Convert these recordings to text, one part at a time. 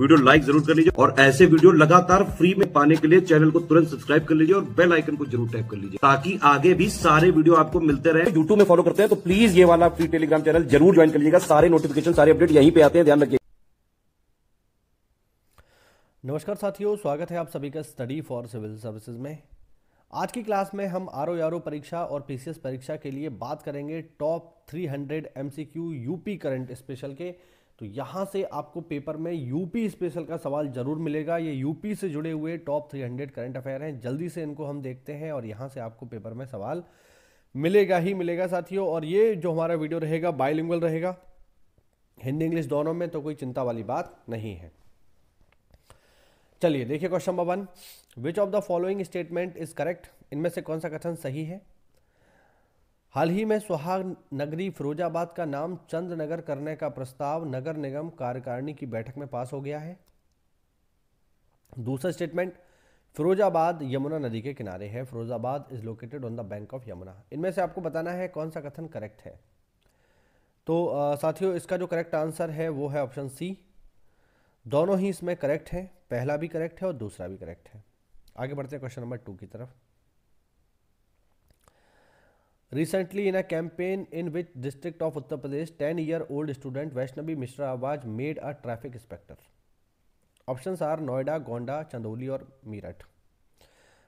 Video like जरूर कर लीजिए और ऐसे वीडियो लगातार फ्री में पाने के लिए चैनल को तुरंत सब्सक्राइब कर लीजिए और बेल आइकन को जरूर टैप कर लीजिए ताकि आगे भी सारे वीडियो आपको मिलते रहे यूट्यूब में फॉलो करते हैं तो प्लीज ये वाला फ्री टेलीग्राम चैनल जरूर ज्वाइन कर लीजिएगा सारे नोटिफिकेशन सारे अपडेट यहीं पे आते हैं ध्यान रखिए नमस्कार साथियों स्वागत है आप सभी का स्टडी फॉर सिविल सर्विसेज में आज की क्लास में हम आर ओ परीक्षा और पीसीएस परीक्षा के लिए बात करेंगे top 300 MCQ UP current special के तो यहाँ से आपको पेपर में यूपी स्पेशल का सवाल जरूर मिलेगा ये यूपी से जुड़े हुए टॉप 300 करंट अफेयर हैं जल्दी से इनको हम देखते हैं और यहाँ से आपको पेपर में सवाल मिलेगा ही मिलेगा साथियों और ये जो हमारा वीडियो रहेगा बायलिंगुअल रहेगा हिंदी इंग्लिश दोनों में तो कोई चिंता वाली बात नहीं है चलिए देखिए question number one which of the following statement is correct इनमें से कौन सा कथन सही है हाल ही में सुहाग नगरी फिरोजाबाद का नाम चंद्रनगर करने का प्रस्ताव नगर निगम कार्यकारिणी की बैठक में पास हो गया है दूसरा स्टेटमेंट फिरोजाबाद यमुना नदी के किनारे है Firozabad is located on the bank of Yamuna इनमें से आपको बताना है कौन सा कथन करेक्ट है तो साथियों इसका जो करेक्ट आंसर है वो है ऑप्शन सी दोनों ही इसमें करेक्ट है पहला भी करेक्ट है और दूसरा भी करेक्ट है आगे बढ़ते हैं क्वेश्चन नंबर टू की तरफ Recently, in a campaign in which district of Uttar Pradesh, 10-year-old student Vaishnavi Mishra was made a traffic inspector. Options are Noida, Gonda, Chandoli or Meerut.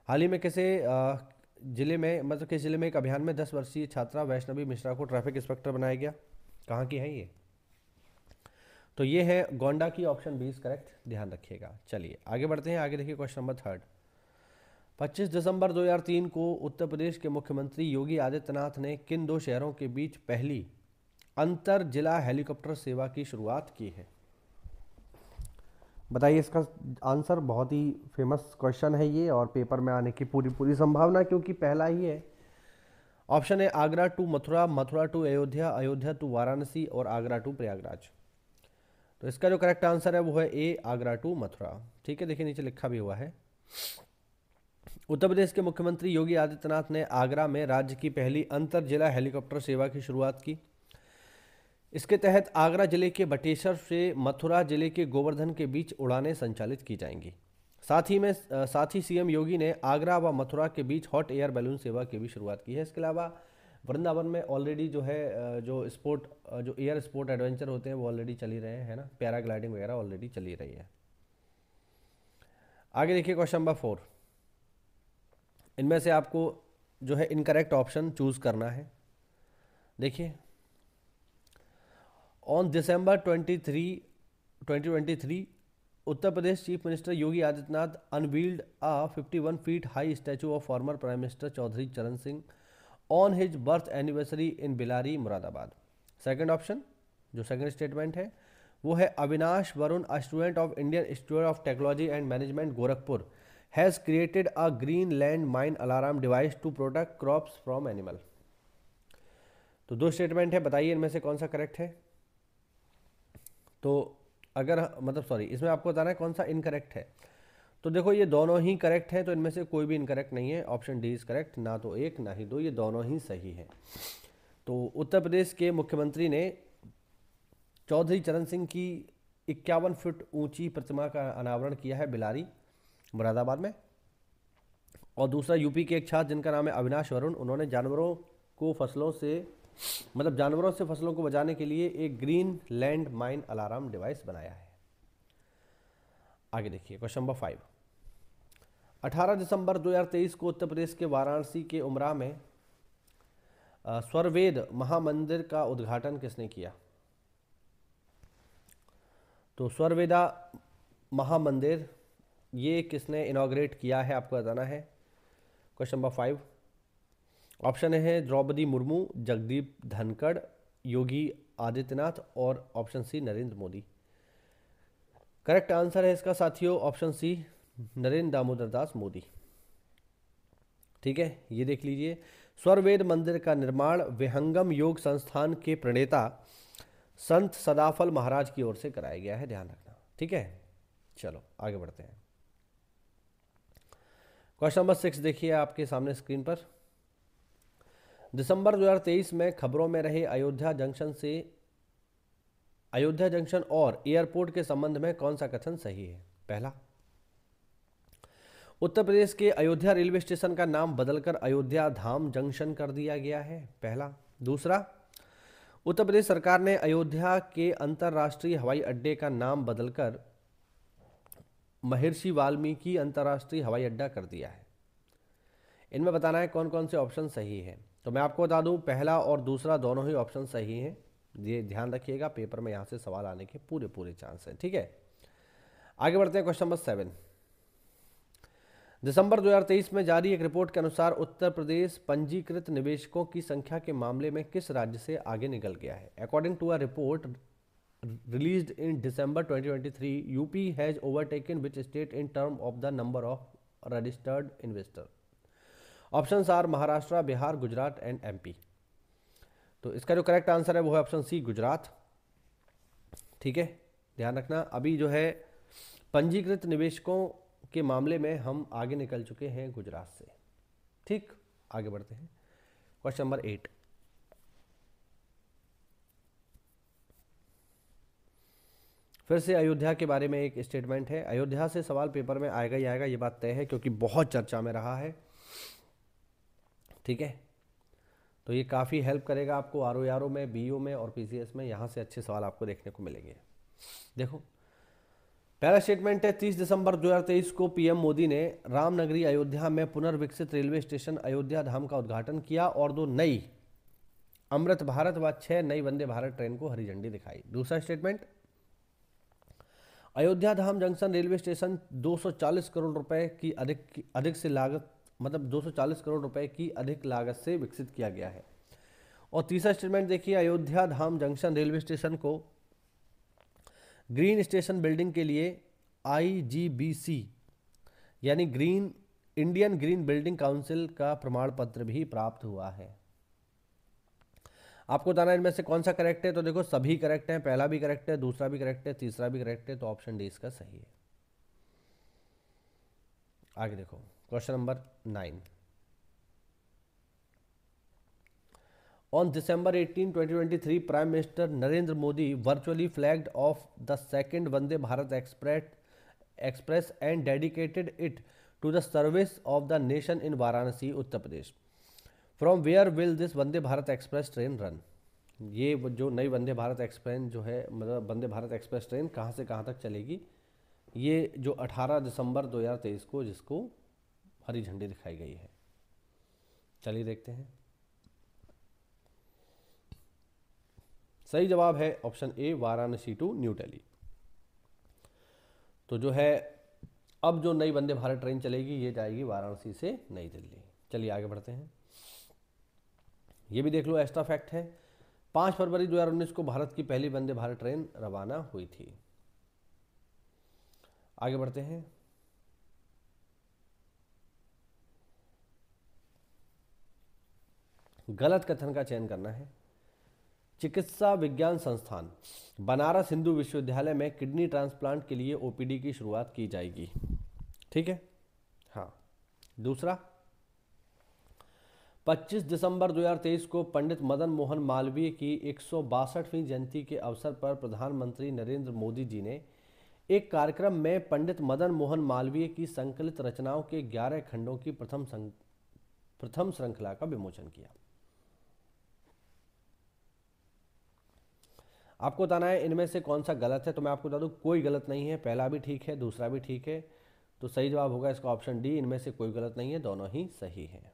हाल ही में किसे जिले में मतलब किस जिले में एक अभियान में 10 वर्षीय छात्रा वैष्णवी मिश्रा को ट्रैफिक इंस्पेक्टर बनाया गया कहाँ की है ये तो ये है गोंडा की ऑप्शन बीस करेक्ट ध्यान रखिएगा चलिए आगे बढ़ते हैं आगे देखिए क्वेश्चन नंबर थर्ड 25 दिसंबर 2003 को उत्तर प्रदेश के मुख्यमंत्री योगी आदित्यनाथ ने किन दो शहरों के बीच पहली अंतर जिला हेलीकॉप्टर सेवा की शुरुआत की है बताइए इसका आंसर बहुत ही फेमस क्वेश्चन है ये और पेपर में आने की पूरी पूरी संभावना क्योंकि पहला ही है ऑप्शन है Agra to Mathura Mathura to Ayodhya Ayodhya to Varanasi और आगरा टू प्रयागराज तो इसका जो करेक्ट आंसर है वो है ए आगरा टू मथुरा ठीक है देखिए नीचे लिखा भी हुआ है उत्तर प्रदेश के मुख्यमंत्री योगी आदित्यनाथ ने आगरा में राज्य की पहली अंतर जिला हेलीकॉप्टर सेवा की शुरुआत की इसके तहत आगरा जिले के बटेश्वर से मथुरा जिले के गोवर्धन के बीच उड़ानें संचालित की जाएंगी साथ ही में साथ ही सीएम योगी ने आगरा व मथुरा के बीच हॉट एयर बैलून सेवा की भी शुरुआत की है इसके अलावा वृंदावन में ऑलरेडी जो है जो स्पोर्ट जो एयर स्पोर्ट एडवेंचर होते हैं वो ऑलरेडी चली रहे हैं ना पैराग्लाइडिंग वगैरह ऑलरेडी चली रही है आगे देखिए क्वेश्चन नंबर फोर इनमें से आपको जो है इनकरेक्ट ऑप्शन चूज़ करना है देखिए on December 23 2023 Uttar Pradesh chief minister Yogi Adityanath unveiled a 51 feet high statue of former prime minister Chaudhary Charan Singh on his birth anniversary in Bilari Moradabad second option जो सेकंड स्टेटमेंट है वो है Avinash Varun student of Indian Institute of Technology and Management Gorakhpur has created a green land mine alarm device to protect crops from animal तो दो statement है बताइए इनमें से कौन सा करेक्ट है तो अगर मतलब सॉरी इसमें आपको बताना है कौन सा इनकरेक्ट है तो देखो ये दोनों ही करेक्ट हैं तो इनमें से कोई भी इनकरेक्ट नहीं है ऑप्शन डी इज़ करेक्ट ना तो एक ना ही दो ये दोनों ही सही है तो उत्तर प्रदेश के मुख्यमंत्री ने चौधरी चरण सिंह की इक्यावन फुट ऊंची प्रतिमा का अनावरण किया है बिलारी मुरादाबाद में और दूसरा यूपी के एक छात्र जिनका नाम है अविनाश वरुण उन्होंने जानवरों को फसलों से मतलब जानवरों से फसलों को बचाने के लिए एक green land mine alarm device बनाया है आगे देखिए क्वेश्चन नंबर फाइव 18 दिसंबर 2023 को उत्तर प्रदेश के वाराणसी के उमरा में स्वरवेद महामंदिर का उद्घाटन किसने किया तो स्वरवेदा महामंदिर ये किसने इनाग्रेट किया है आपको बताना है क्वेश्चन नंबर फाइव ऑप्शन है द्रौपदी मुर्मू जगदीप धनखड़ योगी आदित्यनाथ और option C Narendra Modi correct answer है इसका साथियों ऑप्शन सी नरेंद्र दामोदर दास मोदी ठीक है ये देख लीजिए स्वरवेद मंदिर का निर्माण विहंगम योग संस्थान के प्रणेता संत सदाफल महाराज की ओर से कराया गया है ध्यान रखना ठीक है चलो आगे बढ़ते हैं क्वेश्चन नंबर सिक्स देखिए आपके सामने स्क्रीन पर दिसंबर 2023 में खबरों में रहे अयोध्या जंक्शन से अयोध्या जंक्शन और एयरपोर्ट के संबंध में कौन सा कथन सही है पहला उत्तर प्रदेश के अयोध्या रेलवे स्टेशन का नाम बदलकर अयोध्या धाम जंक्शन कर दिया गया है पहला दूसरा उत्तर प्रदेश सरकार ने अयोध्या के अंतर्राष्ट्रीय हवाई अड्डे का नाम बदलकर महर्षि वाल्मीकि अंतर्राष्ट्रीय हवाई अड्डा कर दिया है इनमें बताना है कौन कौन से ऑप्शन सही है तो मैं आपको बता दूं पहला और दूसरा दोनों ही ऑप्शन सही हैं ये ध्यान रखिएगा पेपर में यहाँ से सवाल आने के पूरे पूरे चांस हैं ठीक है आगे बढ़ते हैं क्वेश्चन नंबर सेवन दिसंबर 2023 में जारी एक रिपोर्ट के अनुसार उत्तर प्रदेश पंजीकृत निवेशकों की संख्या के मामले में किस राज्य से आगे निकल गया है according to a report released in December 2023, UP has overtaken which state in term of the number of registered investor option are Maharashtra Bihar Gujarat and P तो इसका जो करेक्ट आंसर है वो है ऑप्शन सी गुजरात ठीक है ध्यान रखना अभी जो है पंजीकृत निवेशकों के मामले में हम आगे निकल चुके हैं गुजरात से ठीक आगे बढ़ते हैं क्वेश्चन नंबर एट फिर से अयोध्या के बारे में एक स्टेटमेंट है अयोध्या से सवाल पेपर में आएगा ही आएगा ये बात तय है क्योंकि बहुत चर्चा में रहा है ठीक है तो ये काफ़ी हेल्प करेगा आपको आर ओ आर ओ में बी में और पी सी एस में यहाँ से अच्छे सवाल आपको देखने को मिलेंगे देखो पहला स्टेटमेंट है तीस दिसंबर दो हजार तेईस को पीएम मोदी ने रामनगरी अयोध्या में पुनर्विकसित रेलवे स्टेशन अयोध्या धाम का उद्घाटन किया और दो नई अमृत भारत व छह नई वंदे भारत ट्रेन को हरी झंडी दिखाई दूसरा statement Ayodhya Dham junction railway station 240 crore रुपए की अधिक अधिक से लागत मतलब 240 करोड़ रुपए की अधिक लागत से विकसित किया गया है और तीसरा स्टेटमेंट देखिए Ayodhya Dham junction railway station को ग्रीन स्टेशन बिल्डिंग के लिए आई यानी green Indian green building council का प्रमाण पत्र भी प्राप्त हुआ है आपको बताना इनमें से कौन सा करेक्ट है तो देखो सभी करेक्ट है पहला भी करेक्ट है दूसरा भी करेक्ट है तीसरा भी करेक्ट है तो ऑप्शन डी इसका सही है आगे देखो question number nine on December 18, 2023 prime minister Narendra Modi virtually flagged off the second Vande Bharat express express and dedicated it to the service of the nation in Varanasi Uttar Pradesh from where will this Vande Bharat express train run ये जो नई वंदे Bharat express जो है मतलब वंदे Bharat express train कहाँ से कहाँ तक चलेगी ये जो 18 दिसंबर 2023 को जिसको हरी झंडी दिखाई गई है चलिए देखते हैं सही जवाब है option A Varanasi to New Delhi तो जो है अब जो नई वंदे भारत ट्रेन चलेगी ये जाएगी वाराणसी से नई दिल्ली चलिए आगे बढ़ते हैं ये भी देख लो एक्स्ट्रा फैक्ट है पाँच फरवरी 2019 को भारत की पहली वंदे भारत ट्रेन रवाना हुई थी आगे बढ़ते हैं गलत कथन का चयन करना है चिकित्सा विज्ञान संस्थान बनारस हिंदू विश्वविद्यालय में किडनी ट्रांसप्लांट के लिए ओपीडी की शुरुआत की जाएगी ठीक है हाँ दूसरा 25 दिसंबर 2023 को पंडित मदन मोहन मालवीय की एक जयंती के अवसर पर प्रधानमंत्री नरेंद्र मोदी जी ने एक कार्यक्रम में पंडित मदन मोहन मालवीय की संकलित रचनाओं के 11 खंडों की प्रथम प्रथम श्रृंखला का विमोचन किया आपको बताना है इनमें से कौन सा गलत है तो मैं आपको बता दूं कोई गलत नहीं है पहला भी ठीक है दूसरा भी ठीक है तो सही जवाब होगा इसका ऑप्शन डी इनमें से कोई गलत नहीं है दोनों ही सही हैं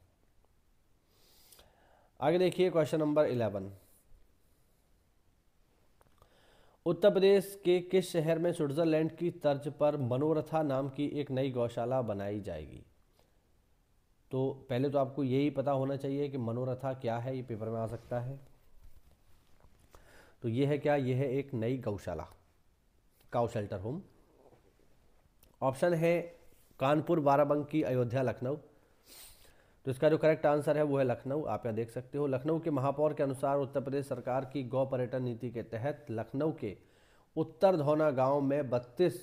आगे देखिए question number eleven Uttar Pradesh के किस शहर में स्विट्जरलैंड की तर्ज पर मनोरथा नाम की एक नई गौशाला बनाई जाएगी तो पहले तो आपको यही पता होना चाहिए कि मनोरथा क्या है ये पेपर में आ सकता है तो ये है क्या ये है एक नई गौशाला काउ शेल्टर होम ऑप्शन है कानपुर बाराबंकी अयोध्या लखनऊ तो इसका जो करेक्ट आंसर है वो है लखनऊ आप यहाँ देख सकते हो लखनऊ के महापौर के अनुसार उत्तर प्रदेश सरकार की गौ पर्यटन नीति के तहत लखनऊ के उत्तर धौना गांव में बत्तीस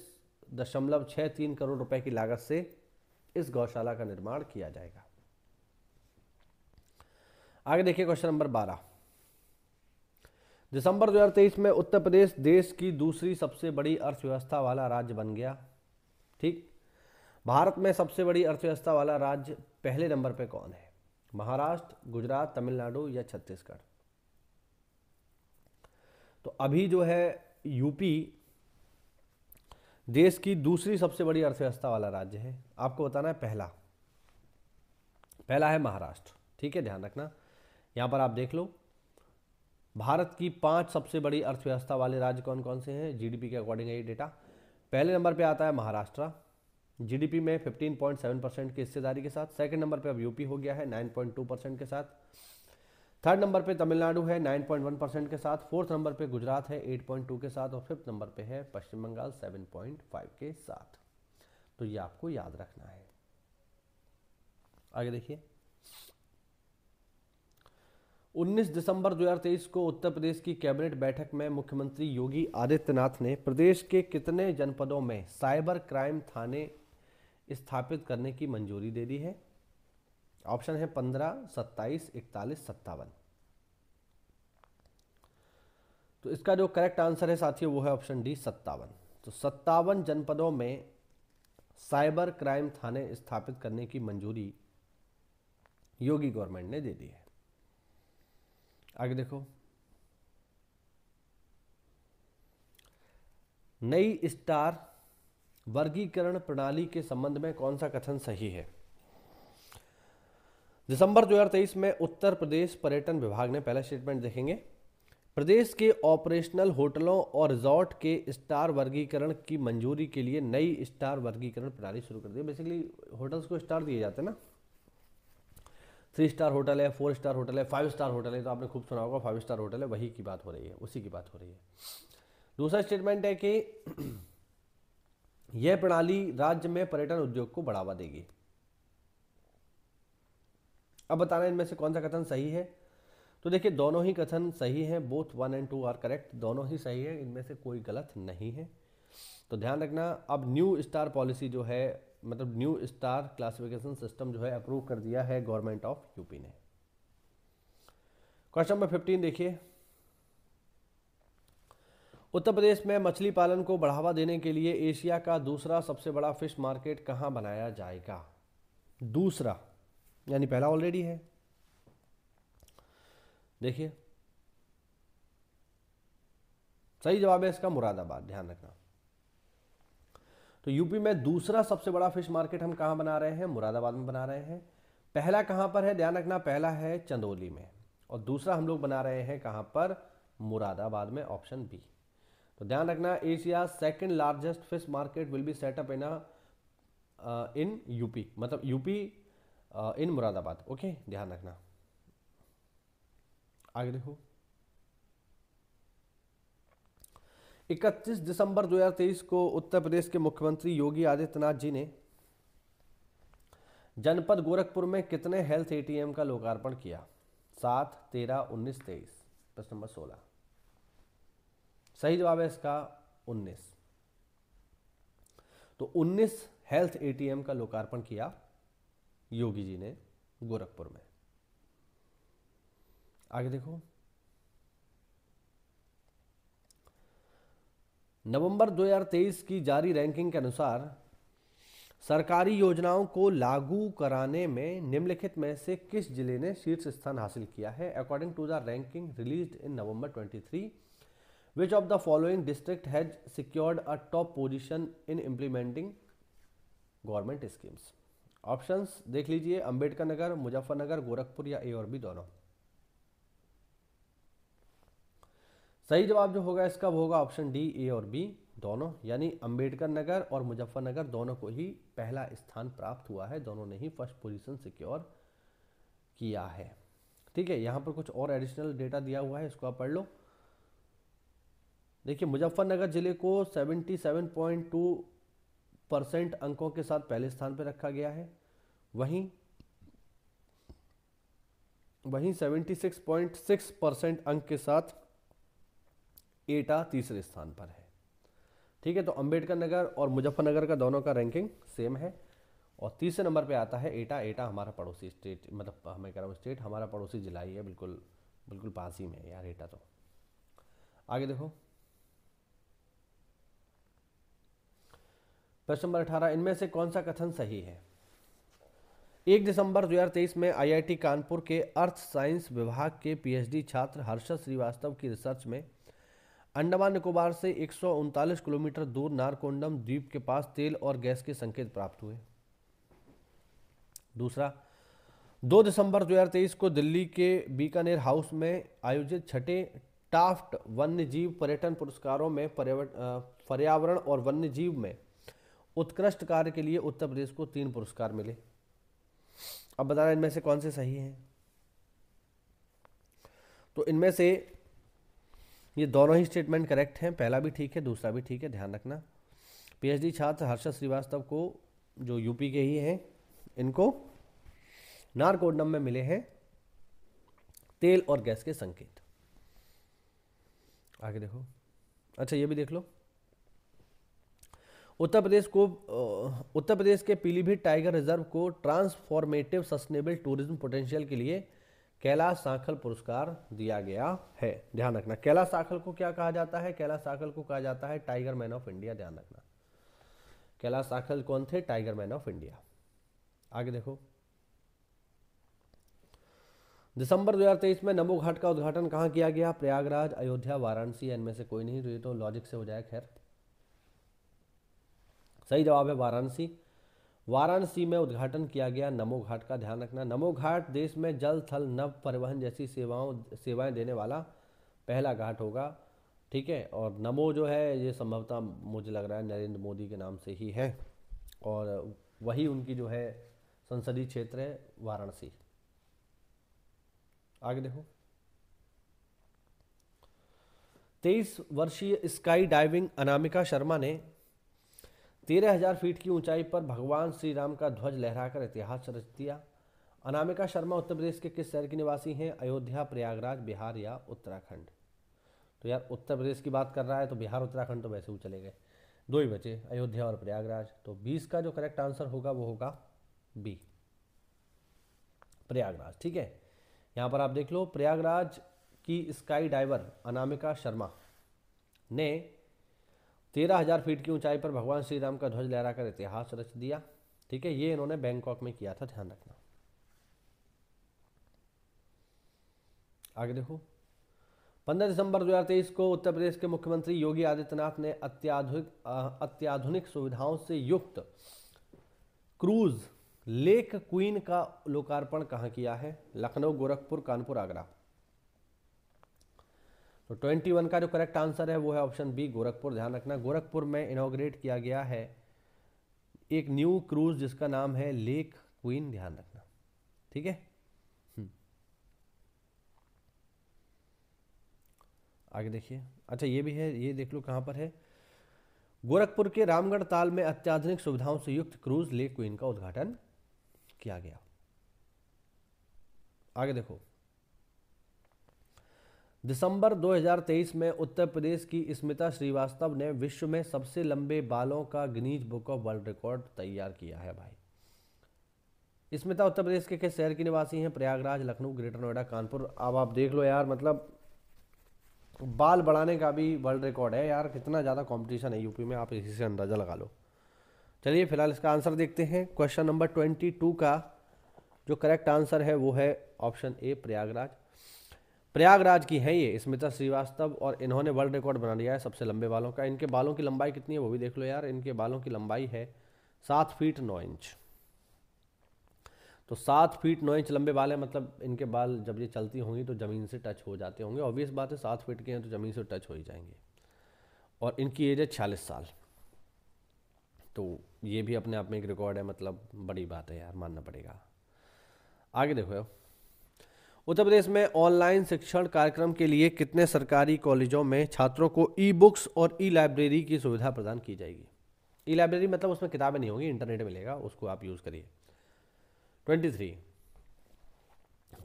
दशमलव छः तीन करोड़ रुपए की लागत से इस गौशाला का निर्माण किया जाएगा आगे देखिए क्वेश्चन नंबर बारह दिसंबर 2023 में उत्तर प्रदेश देश की दूसरी सबसे बड़ी अर्थव्यवस्था वाला राज्य बन गया ठीक भारत में सबसे बड़ी अर्थव्यवस्था वाला राज्य पहले नंबर पर कौन है महाराष्ट्र गुजरात तमिलनाडु या छत्तीसगढ़ तो अभी जो है यूपी देश की दूसरी सबसे बड़ी अर्थव्यवस्था वाला राज्य है आपको बताना है पहला पहला है महाराष्ट्र ठीक है ध्यान रखना यहां पर आप देख लो भारत की पांच सबसे बड़ी अर्थव्यवस्था वाले राज्य कौन कौन से हैं जीडीपी के अकॉर्डिंग है ये डेटा पहले नंबर पे आता है महाराष्ट्र जीडीपी में 15.7 परसेंट की हिस्सेदारी के साथ सेकंड नंबर पे अब यूपी हो गया है 9.2 परसेंट के साथ थर्ड नंबर पे तमिलनाडु है 9.1 परसेंट के साथ फोर्थ नंबर पे गुजरात है 8.2 के साथ और फिफ्थ नंबर पे है पश्चिम बंगाल 7.5 के साथ तो ये आपको याद रखना है आगे देखिए 19 दिसंबर 2023 को उत्तर प्रदेश की कैबिनेट बैठक में मुख्यमंत्री योगी आदित्यनाथ ने प्रदेश के कितने जनपदों में साइबर क्राइम थाने स्थापित करने की मंजूरी दे दी है ऑप्शन है पंद्रह सत्ताईस इकतालीस सत्तावन तो इसका जो करेक्ट आंसर है साथियों वो है ऑप्शन डी सत्तावन तो सत्तावन जनपदों में साइबर क्राइम थाने स्थापित करने की मंजूरी योगी गवर्नमेंट ने दे दी है आगे देखो नई स्टार वर्गीकरण प्रणाली के संबंध में कौन सा कथन सही है दिसंबर 2023 में उत्तर प्रदेश पर्यटन विभाग ने पहला स्टेटमेंट देखेंगे प्रदेश के ऑपरेशनल होटलों और रिजॉर्ट के स्टार वर्गीकरण की मंजूरी के लिए नई स्टार वर्गीकरण प्रणाली शुरू कर दी बेसिकली होटल्स को स्टार दिए जाते हैं ना थ्री स्टार होटल है फोर स्टार होटल है फाइव स्टार होटल है तो आपने खूब सुना होगा फाइव स्टार होटल है वही की बात हो रही है उसी की बात हो रही है दूसरा स्टेटमेंट है कि यह प्रणाली राज्य में पर्यटन उद्योग को बढ़ावा देगी अब बताना इनमें से कौन सा कथन सही है तो देखिए दोनों ही कथन सही हैं both one and two are correct दोनों ही सही है इनमें से कोई गलत नहीं है तो ध्यान रखना अब न्यू स्टार पॉलिसी जो है मतलब न्यू स्टार क्लासिफिकेशन सिस्टम जो है अप्रूव कर दिया है गवर्नमेंट ऑफ यूपी ने क्वेश्चन नंबर फिफ्टीन देखिए उत्तर प्रदेश में मछली पालन को बढ़ावा देने के लिए एशिया का दूसरा सबसे बड़ा फिश मार्केट कहाँ बनाया जाएगा दूसरा यानी पहला ऑलरेडी है देखिए सही जवाब है इसका मुरादाबाद ध्यान रखना तो यूपी में दूसरा सबसे बड़ा फिश मार्केट हम कहाँ बना रहे हैं मुरादाबाद में बना रहे हैं पहला कहाँ पर है ध्यान रखना पहला है चंदौली में और दूसरा हम लोग बना रहे हैं कहाँ पर मुरादाबाद में ऑप्शन बी तो ध्यान रखना Asia second largest fish market will be set up in in UP मतलब UP in uh, Moradabad okay ध्यान रखना आगे देखो 31 दिसंबर 2023 को उत्तर प्रदेश के मुख्यमंत्री योगी आदित्यनाथ जी ने जनपद गोरखपुर में कितने हेल्थ एटीएम का लोकार्पण किया सात तेरह उन्नीस तेईस प्रश्न नंबर सोलह सही जवाब है इसका 19 तो 19 हेल्थ एटीएम का लोकार्पण किया योगी जी ने गोरखपुर में आगे देखो नवंबर 2023 की जारी रैंकिंग के अनुसार सरकारी योजनाओं को लागू कराने में निम्नलिखित में से किस जिले ने शीर्ष स्थान हासिल किया है according to the ranking release in November 23 which of the following district has secured a top position in implementing government schemes option देख लीजिए अंबेडकर नगर मुजफ्फरनगर गोरखपुर या ए और बी दोनों सही जवाब जो होगा इसका होगा ऑप्शन डी ए और बी दोनों यानी अंबेडकर नगर और मुजफ्फरनगर दोनों को ही पहला स्थान प्राप्त हुआ है दोनों ने ही फर्स्ट पोजीशन सिक्योर किया है ठीक है यहाँ पर कुछ और एडिशनल डेटा दिया हुआ है इसको आप पढ़ लो देखिए मुजफ्फरनगर ज़िले को 77.2 परसेंट अंकों के साथ पहले स्थान पर रखा गया है वहीं वहीं 76.6 परसेंट अंक के साथ एटा तीसरे स्थान पर है ठीक है तो अंबेडकर नगर और मुजफ्फरनगर का दोनों का रैंकिंग सेम है और तीसरे नंबर पे आता है एटा एटा हमारा पड़ोसी स्टेट मतलब मैं कह रहा हूँ स्टेट हमारा पड़ोसी जिला ही है बिल्कुल बिल्कुल पास ही में यार एटा तो आगे देखो प्रश्न नंबर अठारह इनमें से कौन सा कथन सही है एक दिसंबर 2023 में आईआईटी कानपुर के अर्थ साइंस विभाग के पीएचडी छात्र हर्षद श्रीवास्तव की रिसर्च में अंडमान निकोबार से एक किलोमीटर दूर नारकोंडम द्वीप के पास तेल और गैस के संकेत प्राप्त हुए दूसरा 2 दिसंबर 2023 को दिल्ली के बीकानेर हाउस में आयोजित छठे टाफ्ट वन्यजीव पर्यटन पुरस्कारों में पर्यावरण और वन्यजीव में उत्कृष्ट कार्य के लिए उत्तर प्रदेश को तीन पुरस्कार मिले अब बताना इनमें से कौन से सही हैं तो इनमें से ये दोनों ही स्टेटमेंट करेक्ट हैं पहला भी ठीक है दूसरा भी ठीक है ध्यान रखना पीएचडी छात्र हर्षद श्रीवास्तव को जो यूपी के ही हैं इनको नारकोडम में मिले हैं तेल और गैस के संकेत आगे देखो अच्छा ये भी देख लो उत्तर प्रदेश को उत्तर प्रदेश के पीलीभीत टाइगर रिजर्व को ट्रांसफॉर्मेटिव सस्टेनेबल टूरिज्म पोटेंशियल के लिए कैलाश साखल पुरस्कार दिया गया है ध्यान रखना कैलाश साखल को क्या कहा जाता है कैलाश साखल को कहा जाता है टाइगर मैन ऑफ इंडिया ध्यान रखना कैलाश साखल कौन थे टाइगर मैन ऑफ इंडिया आगे देखो दिसंबर 2023 में नमो घाट का उद्घाटन कहां किया गया प्रयागराज अयोध्या वाराणसी इनमें से कोई नहीं तो लॉजिक तो से हो जाए खैर सही जवाब है वाराणसी वाराणसी में उद्घाटन किया गया नमो घाट का ध्यान रखना नमो घाट देश में जल थल नव परिवहन जैसी सेवाओं सेवाएं देने वाला पहला घाट होगा ठीक है और नमो जो है ये संभवतः मुझे लग रहा है नरेंद्र मोदी के नाम से ही है और वही उनकी जो है संसदीय क्षेत्र है वाराणसी आगे देखो तेईस वर्षीय स्काई डाइविंग अनामिका शर्मा ने तेरह हजार फीट की ऊंचाई पर भगवान श्री राम का ध्वज लहराकर इतिहास रच दिया अनामिका शर्मा उत्तर प्रदेश के किस शहर की निवासी हैं अयोध्या प्रयागराज बिहार या उत्तराखंड तो यार उत्तर प्रदेश की बात कर रहा है तो बिहार उत्तराखंड तो वैसे ही चले गए दो ही बचे अयोध्या और प्रयागराज तो बीस का जो करेक्ट आंसर होगा वो होगा बी प्रयागराज ठीक है यहाँ पर आप देख लो प्रयागराज की स्काई डाइवर अनामिका शर्मा ने तेरह हज़ार फीट की ऊंचाई पर भगवान श्री राम का ध्वज लहरा कर इतिहास रच दिया ठीक है ये इन्होंने बैंकॉक में किया था ध्यान रखना आगे देखो पंद्रह दिसंबर 2023 को उत्तर प्रदेश के मुख्यमंत्री योगी आदित्यनाथ ने अत्याधुनिक अत्याधुनिक सुविधाओं से युक्त क्रूज लेक क्वीन का लोकार्पण कहाँ किया है लखनऊ गोरखपुर कानपुर आगरा तो 21 का जो करेक्ट आंसर है वो है ऑप्शन बी गोरखपुर ध्यान रखना गोरखपुर में इनोग्रेट किया गया है एक न्यू क्रूज जिसका नाम है लेक क्वीन ध्यान रखना ठीक है हम्म। आगे देखिए अच्छा ये भी है ये देख लो कहां पर है गोरखपुर के रामगढ़ ताल में अत्याधुनिक सुविधाओं से युक्त क्रूज लेक क्वीन का उद्घाटन किया गया आगे देखो दिसंबर 2023 में उत्तर प्रदेश की स्मिता श्रीवास्तव ने विश्व में सबसे लंबे बालों का Guinness book of world record तैयार किया है भाई स्मिता उत्तर प्रदेश के किस शहर की निवासी हैं प्रयागराज लखनऊ ग्रेटर नोएडा कानपुर अब आप देख लो यार मतलब बाल बढ़ाने का भी वर्ल्ड रिकॉर्ड है यार कितना ज़्यादा कॉम्पिटिशन है यूपी में आप इसी से अंदाज़ा लगा लो चलिए फिलहाल इसका आंसर देखते हैं क्वेश्चन नंबर ट्वेंटी टू का जो करेक्ट आंसर है वो है ऑप्शन ए प्रयागराज प्रयागराज की है ये स्मिता श्रीवास्तव और इन्होंने वर्ल्ड रिकॉर्ड बना लिया है सबसे लंबे बालों का इनके बालों की लंबाई कितनी है वो भी देख लो यार इनके बालों की लंबाई है सात फीट नौ इंच तो सात फीट नौ इंच लंबे बाल हैं मतलब इनके बाल जब ये चलती होंगी तो ज़मीन से टच हो जाते होंगे ऑब्वियस बात है सात फीट के हैं तो ज़मीन से टच हो ही जाएंगे और इनकी एज है छियालीस साल तो ये भी अपने आप में एक रिकॉर्ड है मतलब बड़ी बात है यार मानना पड़ेगा आगे देखो उत्तर प्रदेश में ऑनलाइन शिक्षण कार्यक्रम के लिए कितने सरकारी कॉलेजों में छात्रों को ई बुक्स और ई लाइब्रेरी की सुविधा प्रदान की जाएगी ई लाइब्रेरी मतलब उसमें किताबें नहीं होंगी इंटरनेट मिलेगा उसको आप यूज़ करिए ट्वेंटी थ्री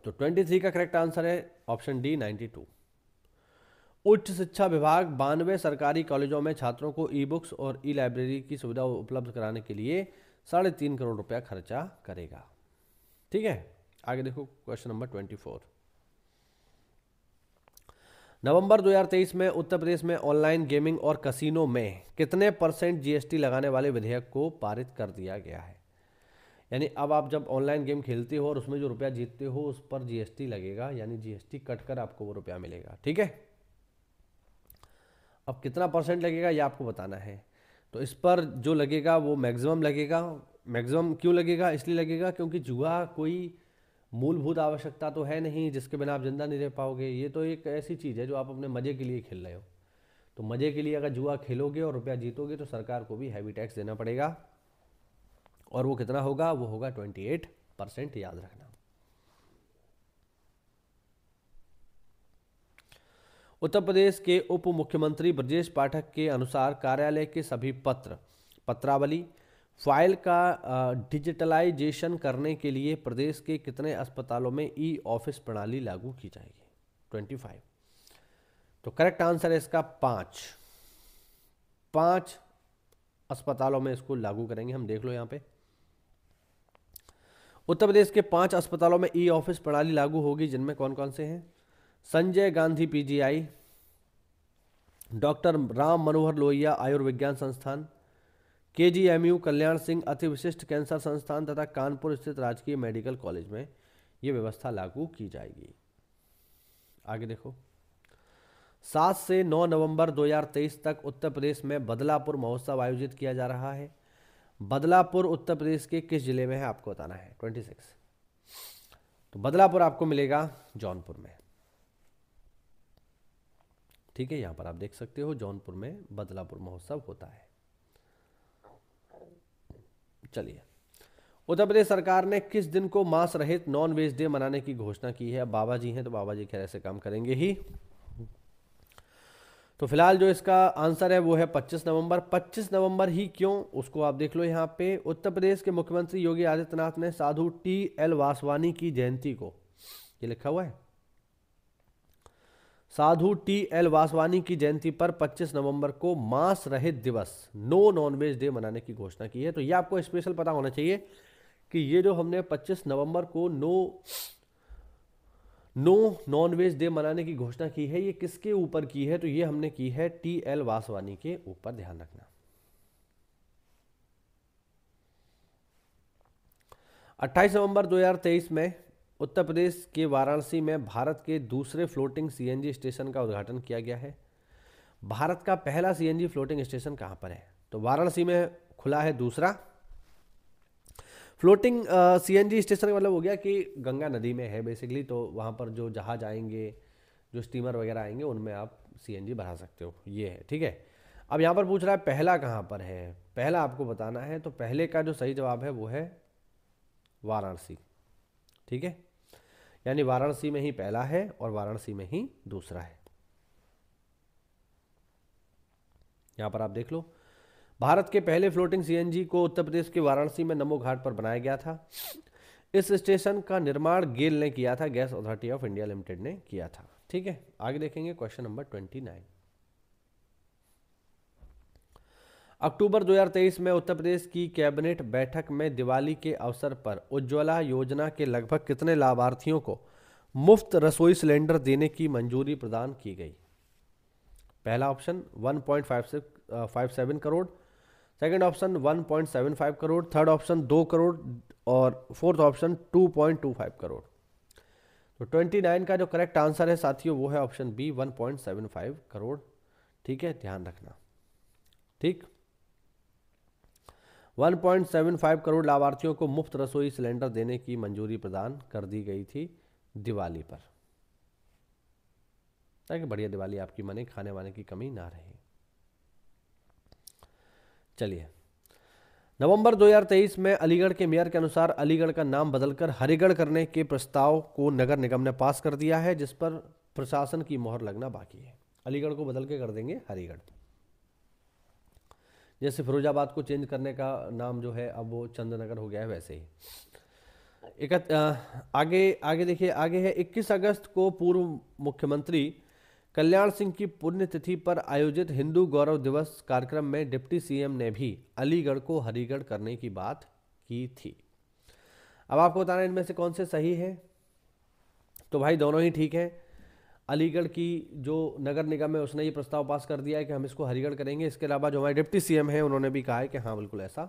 तो ट्वेंटी थ्री का करेक्ट आंसर है ऑप्शन डी नाइन्टी टू उच्च शिक्षा विभाग बानवे सरकारी कॉलेजों में छात्रों को ई बुक्स और ई लाइब्रेरी की सुविधा उपलब्ध कराने के लिए साढ़े तीन करोड़ रुपया खर्चा करेगा ठीक है आगे देखो question number twenty four November 2023 में उत्तर प्रदेश में ऑनलाइन गेमिंग और कसिनो में कितने परसेंट जीएसटी लगाने वाले विधेयक को पारित कर दिया गया है यानी अब आप जब ऑनलाइन गेम खेलते हो और उसमें जो रुपया जीतते हो उस पर जीएसटी लगेगा यानी जीएसटी कट कर आपको वो रुपया मिलेगा ठीक है अब कितना परसेंट लगेगा ये आपको बताना है तो इस पर जो लगेगा वो मैक्सिमम लगेगा मैक्सिमम क्यों लगेगा इसलिए लगेगा क्योंकि जुआ कोई मूलभूत आवश्यकता तो है नहीं जिसके बिना आप जिंदा नहीं रह पाओगे ये तो एक ऐसी चीज़ है जो आप अपने मज़े के लिए खेल रहे हो तो मज़े के लिए अगर जुआ खेलोगे और रुपया जीतोगे तो सरकार को भी हैवी टैक्स देना पड़ेगा और वो कितना होगा वो होगा ट्वेंटी एट परसेंट याद रखना उत्तर प्रदेश के उप मुख्यमंत्री ब्रजेश पाठक के अनुसार कार्यालय के सभी पत्र पत्रावली फाइल का डिजिटलाइजेशन करने के लिए प्रदेश के कितने अस्पतालों में ई ऑफिस प्रणाली लागू की जाएगी ट्वेंटी फाइव तो करेक्ट आंसर है इसका पांच पांच अस्पतालों में इसको लागू करेंगे हम देख लो यहां पे उत्तर प्रदेश के पांच अस्पतालों में ई ऑफिस प्रणाली लागू होगी जिनमें कौन कौन से हैं संजय गांधी पीजीआई डॉक्टर राम मनोहर लोहिया आयुर्विज्ञान संस्थान के G M U Kalyan Singh अति विशिष्ट कैंसर संस्थान तथा कानपुर स्थित राजकीय मेडिकल कॉलेज में ये व्यवस्था लागू की जाएगी आगे देखो सात से नौ नवंबर 2023 तक उत्तर प्रदेश में बदलापुर महोत्सव आयोजित किया जा रहा है बदलापुर उत्तर प्रदेश के किस जिले में है आपको बताना है 26 तो बदलापुर आपको मिलेगा जौनपुर में ठीक है यहां पर आप देख सकते हो जौनपुर में बदलापुर महोत्सव होता है चलिए उत्तर प्रदेश सरकार ने किस दिन को मांस रहित नॉन वेज डे मनाने की घोषणा की है बाबा जी हैं तो बाबा जी खैर ऐसे काम करेंगे ही तो फिलहाल जो इसका आंसर है वो है 25 नवंबर 25 नवंबर ही क्यों उसको आप देख लो यहाँ पे उत्तर प्रदेश के मुख्यमंत्री योगी आदित्यनाथ ने साधु टी एल वासवानी की जयंती को ये लिखा हुआ है साधु टी एल वासवानी की जयंती पर 25 नवंबर को मांस रहित दिवस नो नॉनवेज डे मनाने की घोषणा की है तो ये आपको स्पेशल पता होना चाहिए कि ये जो हमने 25 नवंबर को नो नो नॉनवेज डे मनाने की घोषणा की है ये किसके ऊपर की है तो ये हमने की है टी एल वासवानी के ऊपर ध्यान रखना 28 नवंबर 2023 में उत्तर प्रदेश के वाराणसी में भारत के दूसरे फ्लोटिंग सीएनजी स्टेशन का उद्घाटन किया गया है भारत का पहला सीएनजी फ्लोटिंग स्टेशन कहाँ पर है तो वाराणसी में खुला है दूसरा फ्लोटिंग सीएनजी स्टेशन का मतलब हो गया कि गंगा नदी में है बेसिकली तो वहां पर जो जहाज आएंगे जो स्टीमर वगैरह आएंगे उनमें आप सीएनजी भरा सकते हो ये है ठीक है अब यहाँ पर पूछ रहा है पहला कहाँ पर है पहला आपको बताना है तो पहले का जो सही जवाब है वो है वाराणसी ठीक है यानी वाराणसी में ही पहला है और वाराणसी में ही दूसरा है यहां पर आप देख लो भारत के पहले फ्लोटिंग सीएनजी को उत्तर प्रदेश के वाराणसी में नमो घाट पर बनाया गया था इस स्टेशन का निर्माण गेल ने किया था gas authority of India limited ने किया था ठीक है आगे देखेंगे question number twenty nine October 2023 में उत्तर प्रदेश की कैबिनेट बैठक में दिवाली के अवसर पर उज्ज्वला योजना के लगभग कितने लाभार्थियों को मुफ्त रसोई सिलेंडर देने की मंजूरी प्रदान की गई पहला option 1.57 crore second option 1.75 crore third option 2 crore और फोर्थ ऑप्शन 2.25 करोड़ तो 29 का जो करेक्ट आंसर है साथियों वो है ऑप्शन बी 1.75 करोड़ ठीक है ध्यान रखना ठीक 1.75 करोड़ लाभार्थियों को मुफ्त रसोई सिलेंडर देने की मंजूरी प्रदान कर दी गई थी दिवाली पर ताकि बढ़िया दिवाली आपकी मने खाने वाने की कमी ना रहे चलिए नवंबर 2023 में अलीगढ़ के मेयर के अनुसार अलीगढ़ का नाम बदलकर हरिगढ़ करने के प्रस्ताव को नगर निगम ने पास कर दिया है जिस पर प्रशासन की मोहर लगना बाकी है अलीगढ़ को बदल के कर देंगे हरिगढ़ जैसे फिरोजाबाद को चेंज करने का नाम जो है अब वो चंद्रनगर हो गया है वैसे ही एक आगे आगे देखिए आगे है 21 अगस्त को पूर्व मुख्यमंत्री कल्याण सिंह की पुण्यतिथि पर आयोजित हिंदू गौरव दिवस कार्यक्रम में डिप्टी सीएम ने भी अलीगढ़ को हरीगढ़ करने की बात की थी अब आपको बताना इनमें से कौन से सही है तो भाई दोनों ही ठीक हैं अलीगढ़ की जो नगर निगम है उसने ये प्रस्ताव पास कर दिया है कि हम इसको हरीगढ़ करेंगे इसके अलावा जो हमारे डिप्टी सीएम हैं उन्होंने भी कहा है कि हाँ बिल्कुल ऐसा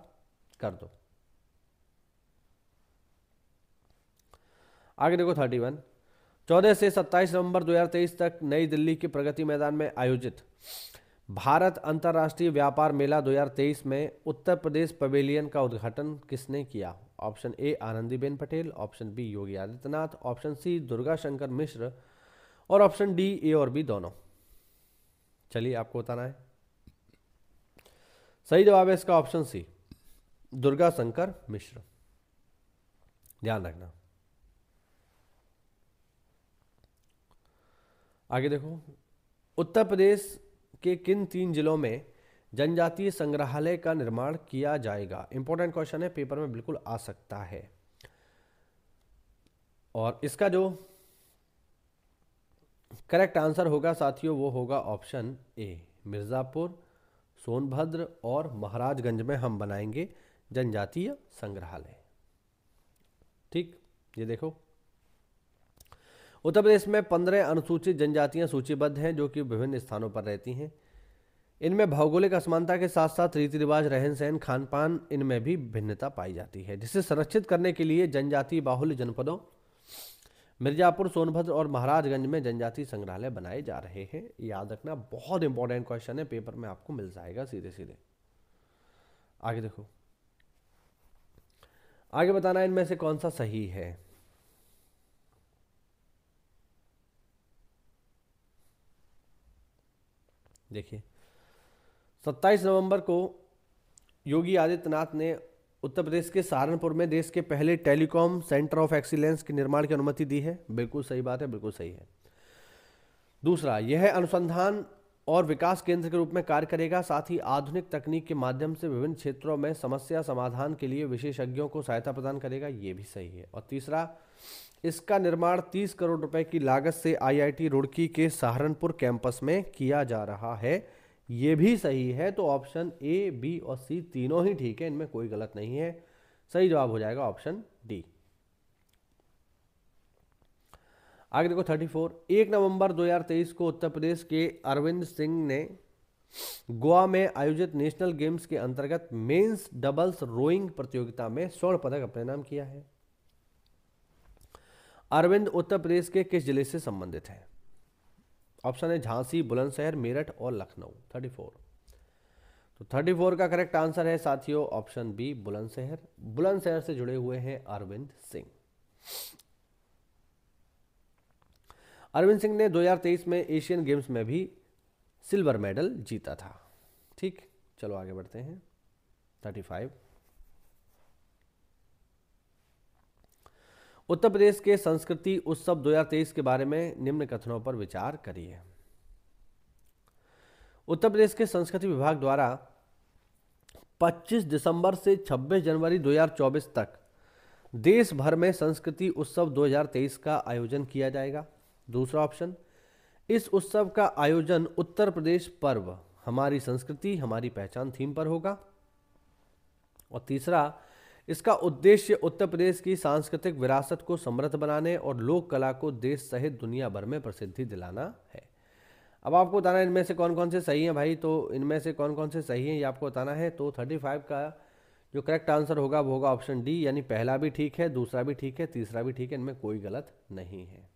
कर दो आगे देखो थर्टी वन चौदह से सत्ताईस नवंबर 2023 तक नई दिल्ली के प्रगति मैदान में आयोजित भारत अंतर्राष्ट्रीय व्यापार मेला 2023 में उत्तर प्रदेश पवेलियन का उद्घाटन किसने किया option A Anandiben Patel option B Yogi Adityanath option C Durga Shankar Mishra और ऑप्शन डी ए और बी दोनों चलिए आपको बताना है सही जवाब है इसका ऑप्शन सी दुर्गा शंकर मिश्र ध्यान रखना आगे देखो उत्तर प्रदेश के किन तीन जिलों में जनजातीय संग्रहालय का निर्माण किया जाएगा इंपॉर्टेंट क्वेश्चन है पेपर में बिल्कुल आ सकता है और इसका जो करेक्ट आंसर होगा साथियों वो होगा ऑप्शन ए मिर्ज़ापुर सोनभद्र और महाराजगंज में हम बनाएंगे जनजातीय संग्रहालय ठीक ये देखो उत्तर प्रदेश में पंद्रह अनुसूचित जनजातियां सूचीबद्ध हैं जो कि विभिन्न स्थानों पर रहती हैं इनमें भौगोलिक असमानता के साथ साथ रीति रिवाज रहन सहन खान पान इनमें भी भिन्नता पाई जाती है जिसे संरक्षित करने के लिए जनजातीय बाहुल्य जनपदों मिर्जापुर सोनभद्र और महाराजगंज में जनजाति संग्रहालय बनाए जा रहे हैं याद रखना बहुत इंपॉर्टेंट क्वेश्चन है पेपर में आपको मिल जाएगा सीधे सीधे आगे देखो आगे बताना इनमें से कौन सा सही है देखिए 27 नवंबर को योगी आदित्यनाथ ने उत्तर प्रदेश के सहारनपुर में देश के पहले टेलीकॉम सेंटर ऑफ एक्सीलेंस के निर्माण की अनुमति दी है बिल्कुल सही बात है बिल्कुल सही है दूसरा यह अनुसंधान और विकास केंद्र के रूप में कार्य करेगा साथ ही आधुनिक तकनीक के माध्यम से विभिन्न क्षेत्रों में समस्या समाधान के लिए विशेषज्ञों को सहायता प्रदान करेगा ये भी सही है और तीसरा इसका निर्माण 30 करोड़ रुपए की लागत से आईआईटी रुड़की के सहारनपुर कैंपस में किया जा रहा है ये भी सही है तो ऑप्शन ए बी और सी तीनों ही ठीक है इनमें कोई गलत नहीं है सही जवाब हो जाएगा ऑप्शन डी आगे देखो 34 एक नवंबर 2023 को उत्तर प्रदेश के अरविंद सिंह ने गोवा में आयोजित नेशनल गेम्स के अंतर्गत मेंस डबल्स रोइंग प्रतियोगिता में स्वर्ण पदक अपने नाम किया है अरविंद उत्तर प्रदेश के किस जिले से संबंधित है ऑप्शन है झांसी बुलंदशहर मेरठ और लखनऊ थर्टी फोर तो थर्टी फोर का करेक्ट आंसर है साथियों ऑप्शन बी बुलंदशहर बुलंदशहर से जुड़े हुए हैं अरविंद सिंह अरविंद सिंह ने 2023 में एशियन गेम्स में भी सिल्वर मेडल जीता था ठीक चलो आगे बढ़ते हैं थर्टी फाइव उत्तर प्रदेश के संस्कृति उत्सव 2023 के बारे में निम्न कथनों पर विचार करिए उत्तर प्रदेश के संस्कृति विभाग द्वारा 25 दिसंबर से 26 जनवरी 2024 तक देश भर में संस्कृति उत्सव 2023 का आयोजन किया जाएगा दूसरा ऑप्शन इस उत्सव का आयोजन उत्तर प्रदेश पर्व हमारी संस्कृति हमारी पहचान थीम पर होगा और तीसरा इसका उद्देश्य उत्तर प्रदेश की सांस्कृतिक विरासत को समृद्ध बनाने और लोक कला को देश सहित दुनिया भर में प्रसिद्धि दिलाना है अब आपको बताना है इनमें से कौन कौन से सही हैं भाई तो इनमें से कौन कौन से सही हैं ये आपको बताना है तो 35 का जो करेक्ट आंसर होगा वो होगा ऑप्शन डी यानी पहला भी ठीक है दूसरा भी ठीक है तीसरा भी ठीक है इनमें कोई गलत नहीं है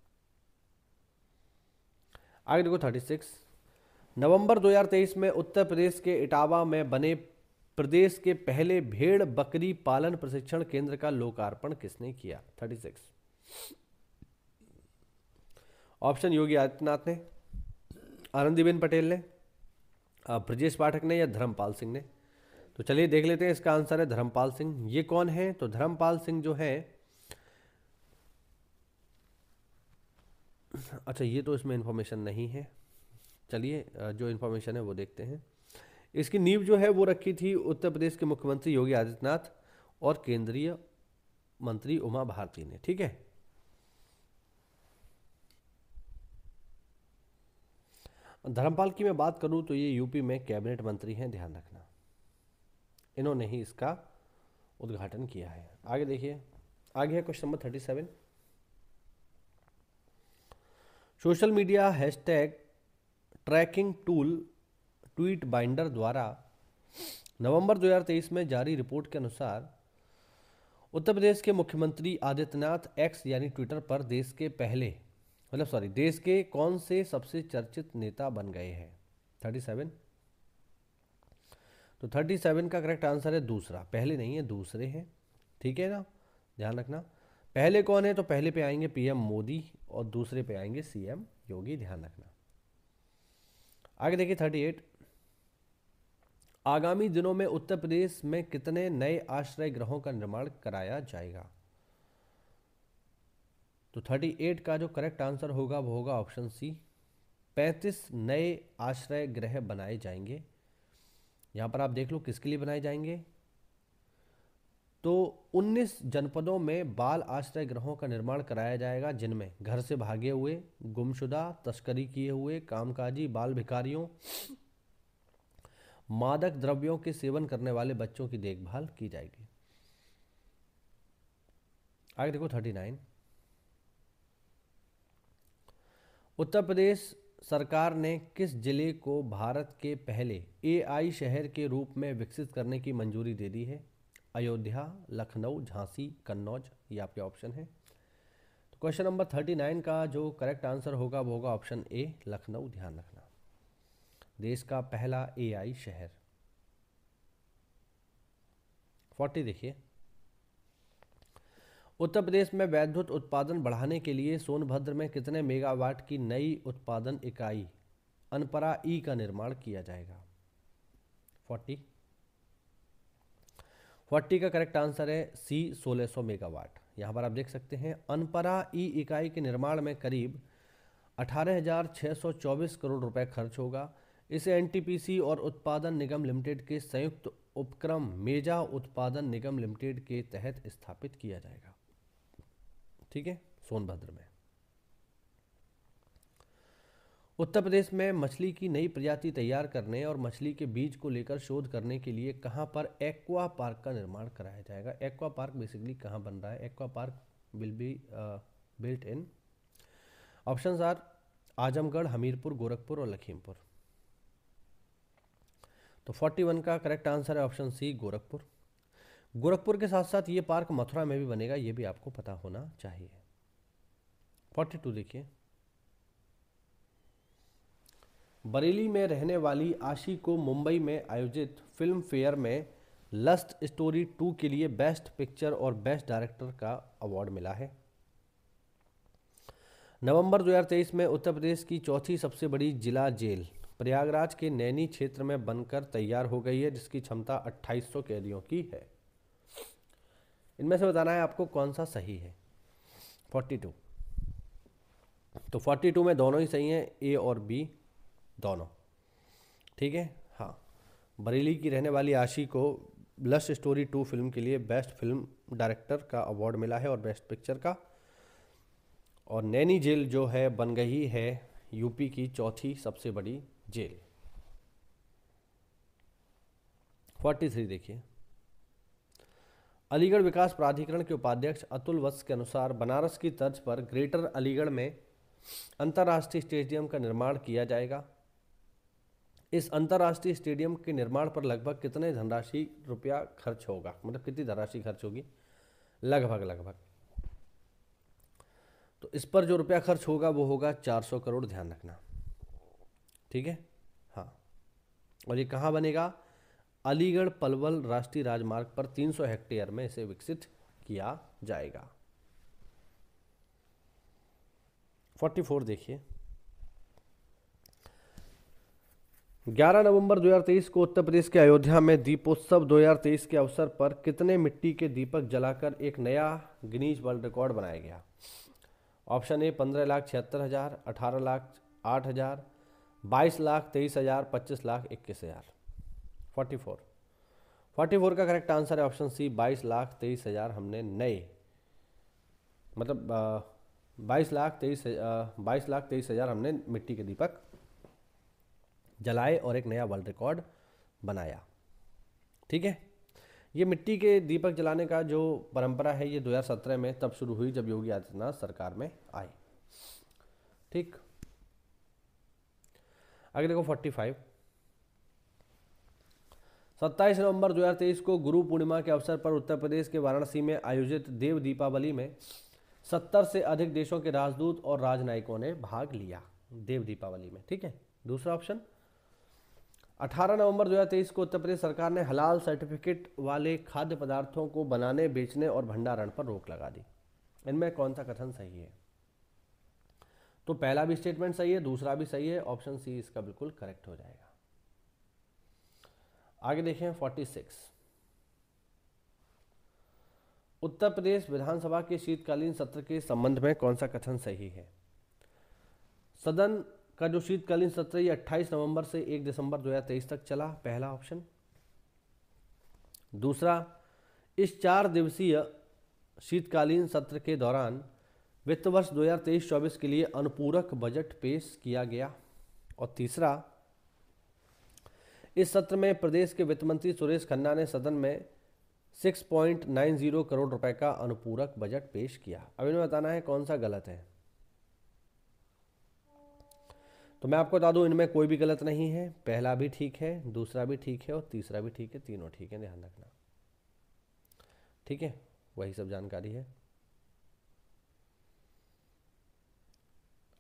आगे देखो सिक्स नवंबर 2023 में उत्तर प्रदेश के इटावा में बने प्रदेश के पहले भेड़ बकरी पालन प्रशिक्षण केंद्र का लोकार्पण किसने किया 36 ऑप्शन योगी आदित्यनाथ ने आनंदीबेन पटेल ने ब्रजेश पाठक ने या धर्मपाल सिंह ने तो चलिए देख लेते हैं इसका आंसर है धर्मपाल सिंह ये कौन है तो धर्मपाल सिंह जो है अच्छा ये तो इसमें इन्फॉर्मेशन नहीं है चलिए जो इन्फॉर्मेशन है वो देखते हैं इसकी नींव जो है वो रखी थी उत्तर प्रदेश के मुख्यमंत्री योगी आदित्यनाथ और केंद्रीय मंत्री उमा भारती ने ठीक है धर्मपाल की मैं बात करूं तो ये यूपी में कैबिनेट मंत्री हैं ध्यान रखना इन्होंने ही इसका उद्घाटन किया है आगे देखिए आगे है question number thirty seven social media hashtag tracking tool tweet binder द्वारा नवंबर 2023 में जारी रिपोर्ट के अनुसार उत्तर प्रदेश के मुख्यमंत्री आदित्यनाथ एक्स यानी ट्विटर पर देश के पहले मतलब सॉरी देश के कौन से सबसे चर्चित नेता बन गए हैं थर्टी सेवन तो थर्टी सेवन का करेक्ट आंसर है दूसरा पहले नहीं है दूसरे हैं ठीक है ना ध्यान रखना पहले कौन है तो पहले पे आएंगे पीएम मोदी और दूसरे पे आएंगे सीएम योगी ध्यान रखना आगे देखिए थर्टी एट आगामी दिनों में उत्तर प्रदेश में कितने नए आश्रय ग्रहों का निर्माण कराया जाएगा तो 38 का जो करेक्ट आंसर होगा वो होगा ऑप्शन सी 35 नए आश्रय ग्रह बनाए जाएंगे यहाँ पर आप देख लो किसके लिए बनाए जाएंगे तो 19 जनपदों में बाल आश्रय ग्रहों का निर्माण कराया जाएगा जिनमें घर से भागे हुए गुमशुदा तस्करी किए हुए कामकाजी बाल भिखारियों मादक द्रव्यों के सेवन करने वाले बच्चों की देखभाल की जाएगी आगे देखो थर्टी नाइन उत्तर प्रदेश सरकार ने किस जिले को भारत के पहले एआई शहर के रूप में विकसित करने की मंजूरी दे दी है अयोध्या लखनऊ झांसी कन्नौज ये आपके ऑप्शन है क्वेश्चन नंबर थर्टी नाइन का जो करेक्ट आंसर होगा वो होगा ऑप्शन ए लखनऊ ध्यान रखना देश का पहला एआई शहर फोर्टी देखिए उत्तर प्रदेश में वैद्युत उत्पादन बढ़ाने के लिए सोनभद्र में कितने मेगावाट की नई उत्पादन इकाई अनपरा ई e का निर्माण किया जाएगा फोर्टी फोर्टी का करेक्ट आंसर है सी 1600 मेगावाट यहाँ पर आप देख सकते हैं अनपरा ई e इकाई के निर्माण में करीब 18,624 करोड़ रुपए खर्च होगा इसे एनटीपीसी और उत्पादन निगम लिमिटेड के संयुक्त उपक्रम मेजा उत्पादन निगम लिमिटेड के तहत स्थापित किया जाएगा ठीक है सोनभद्र में उत्तर प्रदेश में मछली की नई प्रजाति तैयार करने और मछली के बीज को लेकर शोध करने के लिए कहां पर एक्वा पार्क का निर्माण कराया जाएगा एक्वा पार्क बेसिकली कहां बन रहा है aqua park will be built in options are Azamgarh Hamirpur Gorakhpur और लखीमपुर तो 41 का करेक्ट आंसर है ऑप्शन सी गोरखपुर गोरखपुर के साथ साथ ये पार्क मथुरा में भी बनेगा ये भी आपको पता होना चाहिए 42 देखिए बरेली में रहने वाली आशी को मुंबई में आयोजित फिल्म फेयर में लस्ट स्टोरी टू के लिए बेस्ट पिक्चर और बेस्ट डायरेक्टर का अवार्ड मिला है नवंबर 2023 में उत्तर प्रदेश की चौथी सबसे बड़ी जिला जेल प्रयागराज के नैनी क्षेत्र में बनकर तैयार हो गई है जिसकी क्षमता 2800 कैदियों की है इनमें से बताना है आपको कौन सा सही है 42 तो 42 में दोनों ही सही हैं ए और बी दोनों ठीक है हाँ बरेली की रहने वाली आशी को लस्ट स्टोरी टू फिल्म के लिए बेस्ट फिल्म डायरेक्टर का अवार्ड मिला है और बेस्ट पिक्चर का और नैनी जेल जो है बन गई है यूपी की चौथी सबसे बड़ी जेल फोर्टी थ्री देखिए अलीगढ़ विकास प्राधिकरण के उपाध्यक्ष अतुल वत्स के अनुसार बनारस की तर्ज पर ग्रेटर अलीगढ़ में अंतर्राष्ट्रीय स्टेडियम का निर्माण किया जाएगा इस अंतर्राष्ट्रीय स्टेडियम के निर्माण पर लगभग कितने धनराशि रुपया खर्च होगा मतलब कितनी धनराशि खर्च होगी लगभग लगभग तो इस पर जो रुपया खर्च होगा वो होगा 400 करोड़ ध्यान रखना ठीक है हाँ और ये कहाँ बनेगा अलीगढ़ पलवल राष्ट्रीय राजमार्ग पर 300 हेक्टेयर में इसे विकसित किया जाएगा 44 देखिए 11 नवंबर 2023 को उत्तर प्रदेश के अयोध्या में दीपोत्सव 2023 के अवसर पर कितने मिट्टी के दीपक जलाकर एक नया गिनीज वर्ल्ड रिकॉर्ड बनाया गया ऑप्शन ए पंद्रह लाख छिहत्तर हज़ार अठारह लाख आठ हज़ार बाईस लाख तेईस हज़ार पच्चीस लाख इक्कीस हज़ार फोर्टी फोर फोर्टी फोर का करेक्ट आंसर है ऑप्शन सी बाईस लाख तेईस हज़ार हमने नए मतलब बाईस लाख तेईस बाईस लाख तेईस हज़ार हमने मिट्टी के दीपक जलाए और एक नया वर्ल्ड रिकॉर्ड बनाया ठीक है ये मिट्टी के दीपक जलाने का जो परंपरा है ये 2017 में तब शुरू हुई जब योगी आदित्यनाथ सरकार में आए ठीक आगे देखो फोर्टी फाइव सत्ताईस नवंबर 2023 को गुरु पूर्णिमा के अवसर पर उत्तर प्रदेश के वाराणसी में आयोजित देव दीपावली में सत्तर से अधिक देशों के राजदूत और राजनयिकों ने भाग लिया देव दीपावली में ठीक है दूसरा ऑप्शन 18 नवंबर 2023 को उत्तर प्रदेश सरकार ने हलाल सर्टिफिकेट वाले खाद्य पदार्थों को बनाने बेचने और भंडारण पर रोक लगा दी इनमें कौन सा कथन सही है तो पहला भी स्टेटमेंट सही है दूसरा भी सही है ऑप्शन सी इसका बिल्कुल करेक्ट हो जाएगा आगे देखें 46 उत्तर प्रदेश विधानसभा के शीतकालीन सत्र के संबंध में कौन सा कथन सही है सदन का जो शीतकालीन सत्र ये 28 नवंबर से 1 दिसंबर 2023 तक चला पहला ऑप्शन दूसरा इस चार दिवसीय शीतकालीन सत्र के दौरान वित्त वर्ष 2023-24 के लिए अनुपूरक बजट पेश किया गया और तीसरा इस सत्र में प्रदेश के वित्त मंत्री सुरेश खन्ना ने सदन में 6.90 करोड़ रुपए का अनुपूरक बजट पेश किया अब इन्हें बताना है कौन सा गलत है तो मैं आपको बता दूं इनमें कोई भी गलत नहीं है पहला भी ठीक है दूसरा भी ठीक है और तीसरा भी ठीक है तीनों ठीक है ध्यान रखना ठीक है वही सब जानकारी है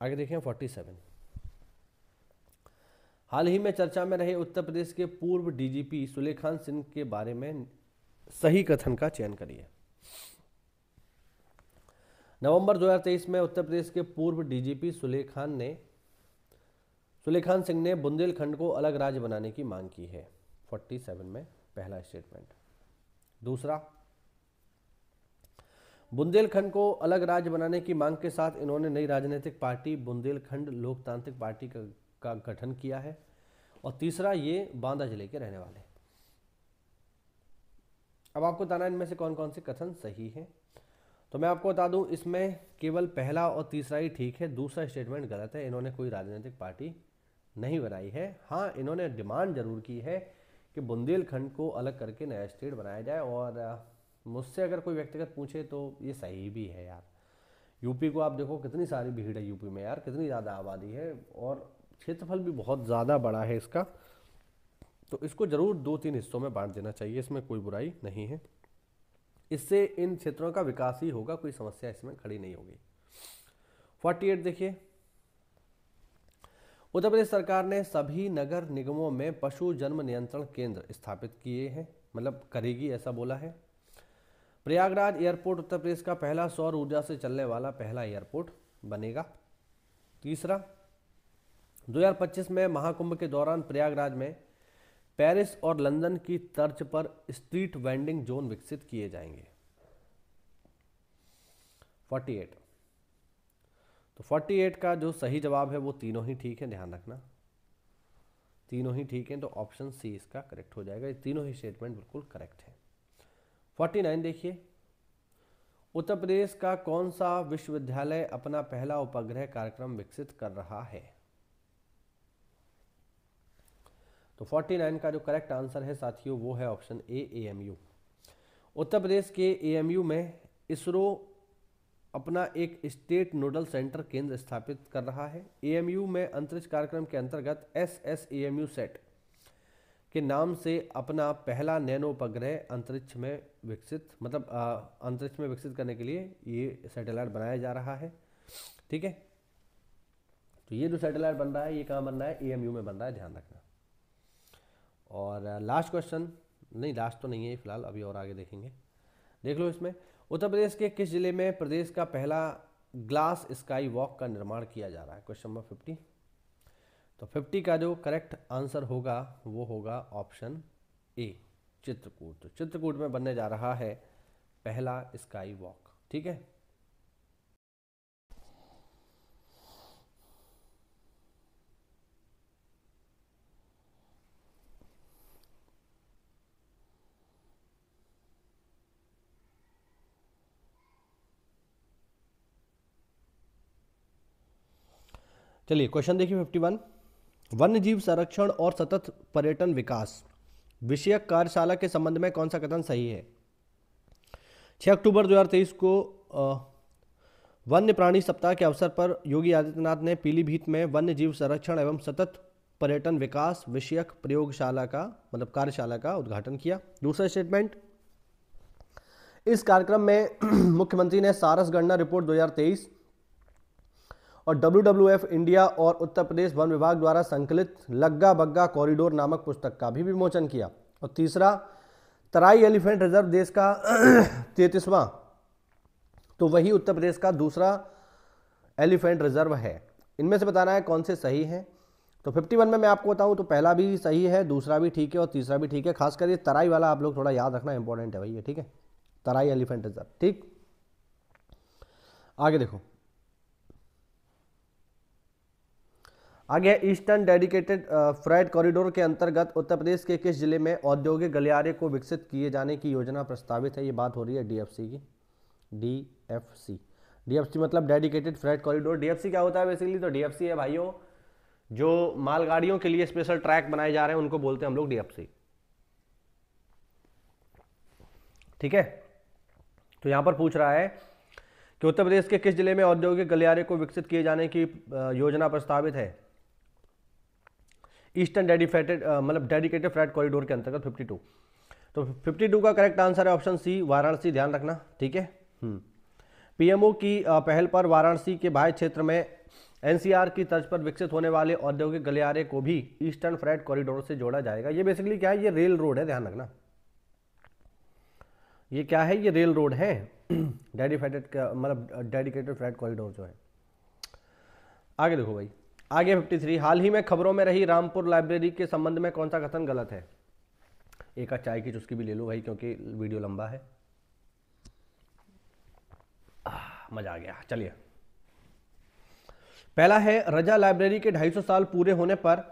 आगे देखें फोर्टी सेवन हाल ही में चर्चा में रहे उत्तर प्रदेश के पूर्व डीजीपी सुलेखान सिंह के बारे में सही कथन का चयन करिए नवंबर 2023 में उत्तर प्रदेश के पूर्व डीजीपी सुलेखान ने सुलेखान सिंह ने बुंदेलखंड को अलग राज्य बनाने की मांग की है 47 में पहला स्टेटमेंट दूसरा बुंदेलखंड को अलग राज्य बनाने की मांग के साथ इन्होंने नई राजनीतिक पार्टी बुंदेलखंड लोकतांत्रिक पार्टी का, का गठन किया है और तीसरा ये बांदा जिले के रहने वाले अब आपको बताना इनमें से कौन कौन से कथन सही हैं तो मैं आपको बता दूं इसमें केवल पहला और तीसरा ही ठीक है दूसरा स्टेटमेंट गलत है इन्होंने कोई राजनीतिक पार्टी नहीं बनाई है हाँ इन्होंने डिमांड जरूर की है कि बुंदेलखंड को अलग करके नया स्टेट बनाया जाए और मुझसे अगर कोई व्यक्तिगत पूछे तो ये सही भी है यार यूपी को आप देखो कितनी सारी भीड़ है यूपी में यार कितनी ज़्यादा आबादी है और क्षेत्रफल भी बहुत ज़्यादा बड़ा है इसका तो इसको ज़रूर दो तीन हिस्सों में बांट देना चाहिए इसमें कोई बुराई नहीं है इससे इन क्षेत्रों का विकास ही होगा कोई समस्या इसमें खड़ी नहीं होगी फोर्टी एट देखिए उत्तर प्रदेश सरकार ने सभी नगर निगमों में पशु जन्म नियंत्रण केंद्र स्थापित किए हैं मतलब करेगी ऐसा बोला है प्रयागराज एयरपोर्ट उत्तर प्रदेश का पहला सौर ऊर्जा से चलने वाला पहला एयरपोर्ट बनेगा तीसरा 2025 में महाकुंभ के दौरान प्रयागराज में पेरिस और लंदन की तर्ज पर स्ट्रीट वेंडिंग जोन विकसित किए जाएंगे 48 तो 48 का जो सही जवाब है वो तीनों ही ठीक है ध्यान रखना तीनों ही ठीक है तो ऑप्शन सी इसका करेक्ट हो जाएगा ये तीनों ही स्टेटमेंट बिल्कुल करेक्ट है फोर्टी नाइन देखिए उत्तर प्रदेश का कौन सा विश्वविद्यालय अपना पहला उपग्रह कार्यक्रम विकसित कर रहा है तो 49 का जो करेक्ट आंसर है साथियों वो है ऑप्शन ए एएमयू उत्तर प्रदेश के एएमयू में इसरो अपना एक स्टेट नोडल सेंटर केंद्र स्थापित कर रहा है एएमयू में अंतरिक्ष कार्यक्रम के अंतर्गत एस एस सेट के नाम से अपना पहला नैनो उपग्रह अंतरिक्ष में विकसित मतलब अंतरिक्ष में विकसित करने के लिए ये सैटेलाइट बनाया जा रहा है ठीक है तो ये जो सैटेलाइट बन रहा है ये कहाँ बन रहा है ए में बन रहा है ध्यान रखना और लास्ट क्वेश्चन नहीं लास्ट तो नहीं है फिलहाल अभी और आगे देखेंगे देख लो इसमें उत्तर प्रदेश के किस जिले में प्रदेश का पहला ग्लास स्काई वॉक का निर्माण किया जा रहा है क्वेश्चन नंबर फिफ्टी तो फिफ्टी का जो करेक्ट आंसर होगा वो होगा ऑप्शन ए चित्रकूट तो चित्रकूट में बनने जा रहा है पहला स्काई वॉक ठीक है चलिए क्वेश्चन देखिए फिफ्टी वन वन्य जीव संरक्षण और सतत पर्यटन विकास विषयक कार्यशाला के संबंध में कौन सा कथन सही है 6 अक्टूबर 2023 को वन्य प्राणी सप्ताह के अवसर पर योगी आदित्यनाथ ने पीलीभीत में वन्य जीव संरक्षण एवं सतत पर्यटन विकास विषयक प्रयोगशाला का मतलब कार्यशाला का उद्घाटन किया दूसरा स्टेटमेंट इस कार्यक्रम में मुख्यमंत्री ने सारस गणना रिपोर्ट 2023 और डब्ल्यू इंडिया और उत्तर प्रदेश वन विभाग द्वारा संकलित लग्गा बग्गा कॉरिडोर नामक पुस्तक का भी विमोचन किया और तीसरा तराई एलिफेंट रिजर्व देश का तैतीसवां तो वही उत्तर प्रदेश का दूसरा एलिफेंट रिजर्व है इनमें से बताना है कौन से सही हैं तो 51 में मैं आपको बताऊं तो पहला भी सही है दूसरा भी ठीक है और तीसरा भी ठीक है खासकर ये तराई वाला आप लोग थोड़ा याद रखना इंपॉर्टेंट है भैया ठीक है तराई एलिफेंट रिजर्व ठीक आगे देखो आगे ईस्टर्न डेडिकेटेड फ्राइड कॉरिडोर के अंतर्गत उत्तर प्रदेश के किस जिले में औद्योगिक गलियारे को विकसित किए जाने की योजना प्रस्तावित है ये बात हो रही है डीएफसी की डीएफसी डीएफसी मतलब डेडिकेटेड फ्राइड कॉरिडोर डीएफसी क्या होता है बेसिकली तो डीएफसी है भाइयों जो मालगाड़ियों के लिए स्पेशल ट्रैक बनाए जा रहे हैं उनको बोलते हैं हम लोग डीएफसी ठीक है तो यहां पर पूछ रहा है कि उत्तर प्रदेश के किस जिले में औद्योगिक गलियारे को विकसित किए जाने की योजना प्रस्तावित है ईस्टर्न डेडिफेटेड मतलब डेडिकेटेड फ्लाइट कॉरिडोर के अंतर्गत फिफ्टी टू तो फिफ्टी टू का करेक्ट आंसर है ऑप्शन सी वाराणसी ध्यान रखना ठीक है पीएमओ हम्म। की पहल पर वाराणसी के बाह्य क्षेत्र में एनसीआर की तर्ज पर विकसित होने वाले औद्योगिक गलियारे को भी ईस्टर्न फ्रेट कॉरिडोर से जोड़ा जाएगा ये बेसिकली क्या है ये रेल रोड है ध्यान रखना ये क्या है ये रेल रोड है डेडिफेटेड मतलब डेडिकेटेड फ्रेट कॉरिडोर जो है आगे देखो भाई आगे 53 हाल ही में खबरों में रही रामपुर लाइब्रेरी के संबंध में कौन सा कथन गलत है एक आ चाय की चुस्की भी ले लो भाई क्योंकि वीडियो लंबा है मजा आ गया चलिए पहला है रजा लाइब्रेरी के 250 साल पूरे होने पर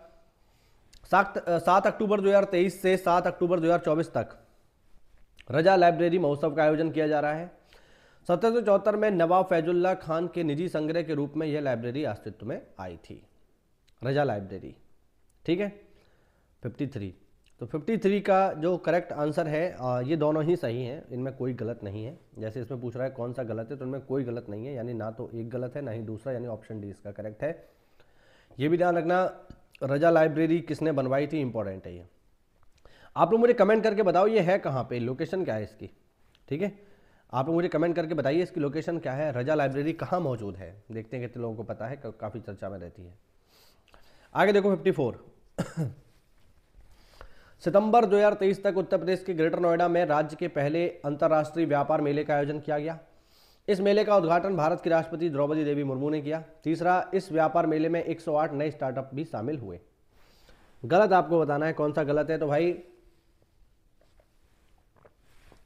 सात सात अक्टूबर 2023 से सात अक्टूबर 2024 तक रजा लाइब्रेरी महोत्सव का आयोजन किया जा रहा है सत्रह में नवाब फैजुल्ला खान के निजी संग्रह के रूप में यह लाइब्रेरी अस्तित्व में आई थी रजा लाइब्रेरी ठीक है 53 तो 53 का जो करेक्ट आंसर है ये दोनों ही सही हैं इनमें कोई गलत नहीं है जैसे इसमें पूछ रहा है कौन सा गलत है तो इनमें कोई गलत नहीं है यानी ना तो एक गलत है ना ही दूसरा यानी ऑप्शन डी इसका करेक्ट है ये भी ध्यान रखना रजा लाइब्रेरी किसने बनवाई थी इंपॉर्टेंट है ये आप लोग मुझे कमेंट करके बताओ ये है कहाँ पे लोकेशन क्या है इसकी ठीक है आप लोग मुझे कमेंट करके बताइए इसकी लोकेशन क्या है रजा लाइब्रेरी कहाँ मौजूद है देखते हैं कितने लोगों को पता है काफ़ी चर्चा में रहती है आगे देखो 54 सितंबर 2023 तक उत्तर प्रदेश के ग्रेटर नोएडा में राज्य के पहले अंतर्राष्ट्रीय व्यापार मेले का आयोजन किया गया इस मेले का उद्घाटन भारत की राष्ट्रपति द्रौपदी देवी मुर्मू ने किया तीसरा इस व्यापार मेले में 108 नए स्टार्टअप भी शामिल हुए गलत आपको बताना है कौन सा गलत है तो भाई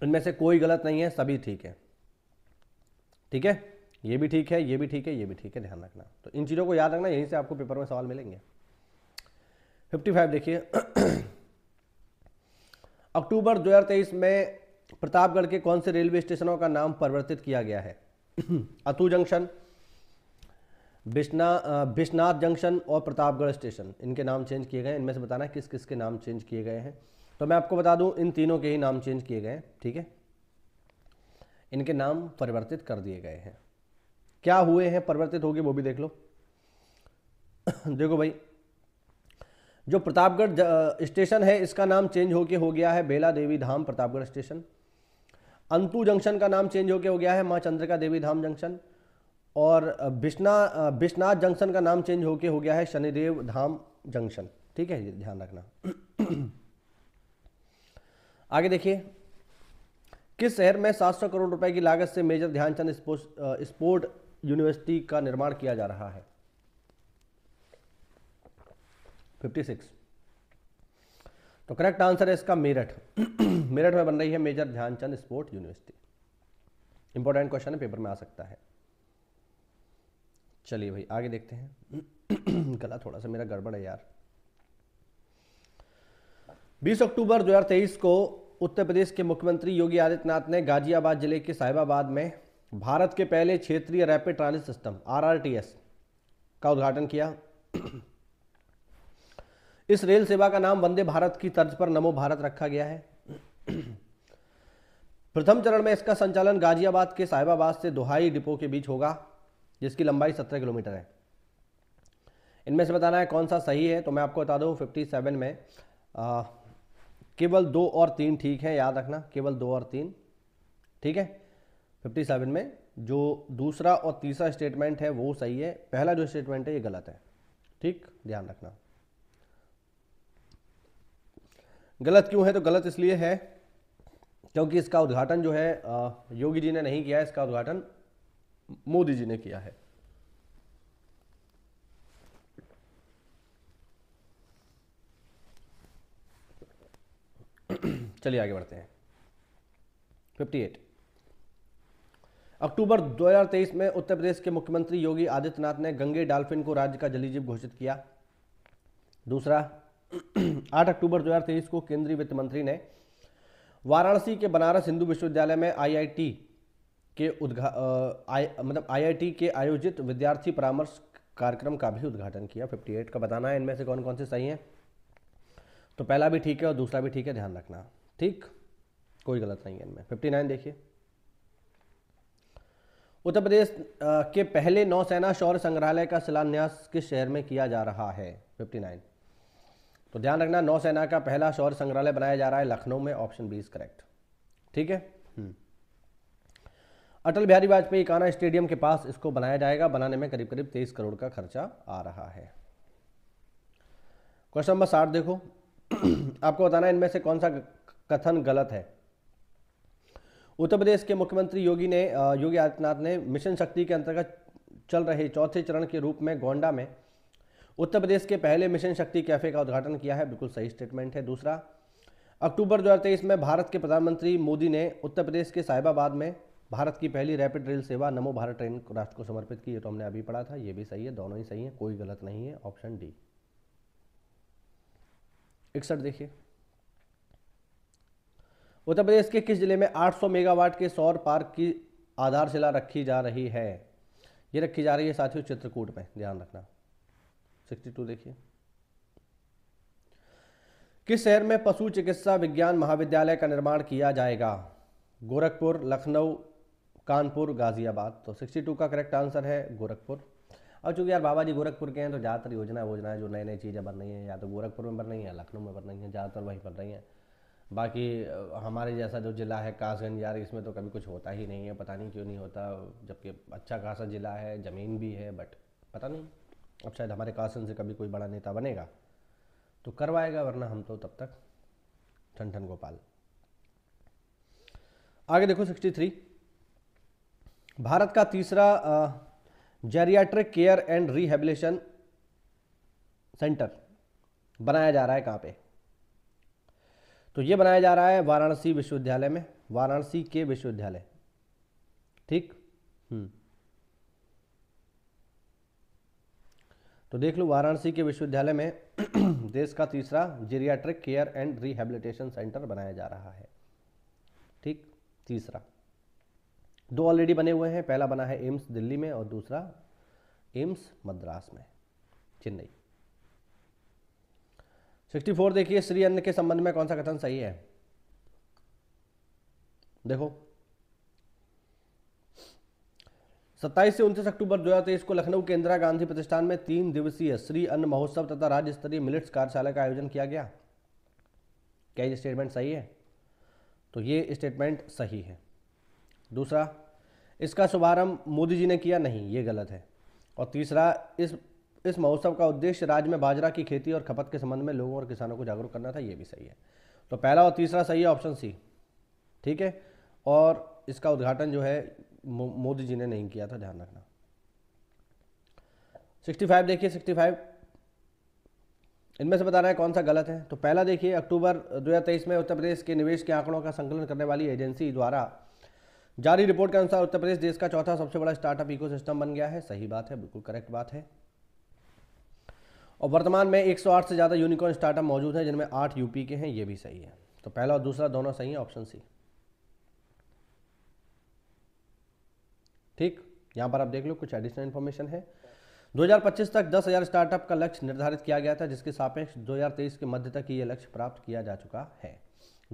इनमें से कोई गलत नहीं है सभी ठीक है ठीक है ये भी ठीक है ये भी ठीक है ये भी ठीक है ध्यान रखना तो इन चीज़ों को याद रखना यहीं से आपको पेपर में सवाल मिलेंगे फिफ्टी फाइव देखिए अक्टूबर 2023 में प्रतापगढ़ के कौन से रेलवे स्टेशनों का नाम परिवर्तित किया गया है अतु जंक्शन बिश्ना बिश्नाथ जंक्शन और प्रतापगढ़ स्टेशन इनके नाम चेंज किए गए इनमें से बताना किस किस के नाम चेंज किए गए हैं तो मैं आपको बता दूं इन तीनों के ही नाम चेंज किए गए हैं ठीक है इनके नाम परिवर्तित कर दिए गए हैं क्या हुए हैं परिवर्तित हो गए वो भी देख लो देखो भाई जो प्रतापगढ़ स्टेशन है इसका नाम चेंज होके हो गया है बेला देवी धाम प्रतापगढ़ स्टेशन अंतु जंक्शन का नाम चेंज होके हो गया है माँ चंद्रिका देवी धाम जंक्शन और बिश्ना बिश्नाथ जंक्शन का नाम चेंज होके हो गया है शनिदेव धाम जंक्शन ठीक है ध्यान रखना आगे देखिए किस शहर में 700 करोड़ रुपए की लागत से मेजर ध्यानचंद स्पोर्ट यूनिवर्सिटी का निर्माण किया जा रहा है 56 तो करेक्ट आंसर है इसका मेरठ मेरठ में बन रही है major Dhyanchand sport university important question है पेपर में आ सकता है चलिए भाई आगे देखते हैं गला थोड़ा सा मेरा गड़बड़ है यार 20 अक्टूबर 2023 को उत्तर प्रदेश के मुख्यमंत्री योगी आदित्यनाथ ने गाजियाबाद जिले के साहिबाबाद में भारत के पहले क्षेत्रीय रैपिड ट्रांजिट सिस्टम आरआरटीएस का उद्घाटन किया इस रेल सेवा का नाम वंदे भारत की तर्ज पर नमो भारत रखा गया है प्रथम चरण में इसका संचालन गाजियाबाद के साहिबाबाद से दोहाई डिपो के बीच होगा जिसकी लंबाई सत्रह किलोमीटर है इनमें से बताना है कौन सा सही है तो मैं आपको बता दू फिफ्टी सेवन में आ, केवल दो और तीन ठीक है याद रखना केवल दो और तीन ठीक है फिफ्टी सेवन में जो दूसरा और तीसरा स्टेटमेंट है वो सही है पहला जो स्टेटमेंट है ये गलत है ठीक ध्यान रखना गलत क्यों है तो गलत इसलिए है क्योंकि इसका उद्घाटन जो है योगी जी ने नहीं किया इसका उद्घाटन मोदी जी ने किया है चलिए आगे बढ़ते हैं 58 अक्टूबर 2023 में उत्तर प्रदेश के मुख्यमंत्री योगी आदित्यनाथ ने गंगे डाल्फिन को राज्य का जलीजीव जीव घोषित किया दूसरा 8 अक्टूबर 2023 को केंद्रीय वित्त मंत्री ने वाराणसी के बनारस हिंदू विश्वविद्यालय में आईआईटी के उद्घा आई मतलब आईआईटी के आयोजित विद्यार्थी परामर्श कार्यक्रम का भी उद्घाटन किया 58 का बताना है इनमें से कौन कौन से सही हैं तो पहला भी ठीक है और दूसरा भी ठीक है ध्यान रखना ठीक कोई गलत नहीं है इनमें फिफ्टी देखिए उत्तर प्रदेश के पहले नौसेना शौर्य संग्रहालय का शिलान्यास किस शहर में किया जा रहा है फिफ्टी तो ध्यान रखना नौसेना का पहला शौर्य संग्रहालय बनाया जा रहा है लखनऊ में ऑप्शन बी इज करेक्ट ठीक है हम्म। अटल बिहारी वाजपेयी काना स्टेडियम के पास इसको बनाया जाएगा बनाने में करीब करीब तेईस करोड़ का खर्चा आ रहा है क्वेश्चन नंबर साठ देखो आपको बताना है इनमें से कौन सा कथन गलत है उत्तर प्रदेश के मुख्यमंत्री योगी ने योगी आदित्यनाथ ने मिशन शक्ति के अंतर्गत चल रहे चौथे चरण के रूप में गोंडा में उत्तर प्रदेश के पहले मिशन शक्ति कैफे का उद्घाटन किया है बिल्कुल सही स्टेटमेंट है दूसरा अक्टूबर 2023 में भारत के प्रधानमंत्री मोदी ने उत्तर प्रदेश के साहिबाबाद में भारत की पहली रैपिड रेल सेवा नमो भारत ट्रेन राष्ट्र को समर्पित की ये तो हमने अभी पढ़ा था ये भी सही है दोनों ही सही है कोई गलत नहीं है ऑप्शन डी इकसठ देखिए उत्तर प्रदेश के किस जिले में 800 मेगावाट के सौर पार्क की आधारशिला रखी जा रही है ये रखी जा रही है साथियों चित्रकूट में ध्यान रखना 62 देखिए किस शहर में पशु चिकित्सा विज्ञान महाविद्यालय का निर्माण किया जाएगा गोरखपुर लखनऊ कानपुर गाजियाबाद तो 62 का करेक्ट आंसर है गोरखपुर अब चूंकि यार बाबा जी गोरखपुर के हैं तो ज़्यादातर योजना वोजनाएं जो नई नई चीज़ें बन रही हैं या तो गोरखपुर में बन रही हैं लखनऊ में बन रही हैं ज़्यादातर वहीं बन रही हैं बाकी हमारे जैसा जो ज़िला है कासगंज यार इसमें तो कभी कुछ होता ही नहीं है पता नहीं क्यों नहीं होता जबकि अच्छा खासा ज़िला है ज़मीन भी है बट पता नहीं अब शायद हमारे कासन से कभी कोई बड़ा नेता बनेगा तो करवाएगा वरना हम तो तब तक ठन ठन गोपाल आगे देखो 63 भारत का तीसरा geriatric care and rehabilitation centre बनाया जा रहा है कहां पे तो ये बनाया जा रहा है वाराणसी विश्वविद्यालय में वाराणसी के विश्वविद्यालय ठीक हम्म तो देख लो वाराणसी के विश्वविद्यालय में देश का तीसरा geriatric care and rehabilitation centre बनाया जा रहा है ठीक तीसरा दो ऑलरेडी बने हुए हैं पहला बना है एम्स दिल्ली में और दूसरा एम्स मद्रास में चेन्नई सिक्सटी फोर देखिए श्री अन्न के संबंध में कौन सा कथन सही है देखो सत्ताईस से उनतीस अक्टूबर दो हज़ार तेईस को लखनऊ के इंदिरा गांधी प्रतिष्ठान में तीन दिवसीय श्री अन्न महोत्सव तथा राज्य स्तरीय मिलिट्स कार्यशाला का आयोजन किया गया क्या ये स्टेटमेंट सही है तो ये स्टेटमेंट सही है दूसरा इसका शुभारंभ मोदी जी ने किया नहीं ये गलत है और तीसरा इस इस महोत्सव का उद्देश्य राज्य में बाजरा की खेती और खपत के संबंध में लोगों और किसानों को जागरूक करना था ये भी सही है तो पहला और तीसरा सही है ऑप्शन सी ठीक है और इसका उद्घाटन जो है मोदी जी ने नहीं किया था ध्यान रखना 65 देखिए 65 इनमें से रहा है कौन सा गलत है तो पहला देखिए अक्टूबर 2023 में उत्तर प्रदेश के निवेश के आंकड़ों का संकलन करने वाली एजेंसी द्वारा जारी रिपोर्ट के अनुसार उत्तर प्रदेश देश का चौथा सबसे बड़ा स्टार्टअप इको बन गया है सही बात है बिल्कुल करेक्ट बात है और वर्तमान में 108 से ज़्यादा यूनिकॉर्न स्टार्टअप मौजूद हैं जिनमें आठ यूपी के हैं ये भी सही है तो पहला और दूसरा दोनों सही है ऑप्शन सी ठीक यहाँ पर आप देख लो कुछ एडिशनल इन्फॉर्मेशन है 2025 तक 10,000 स्टार्टअप का लक्ष्य निर्धारित किया गया था जिसके सापेक्ष 2023 के मध्य तक ये लक्ष्य प्राप्त किया जा चुका है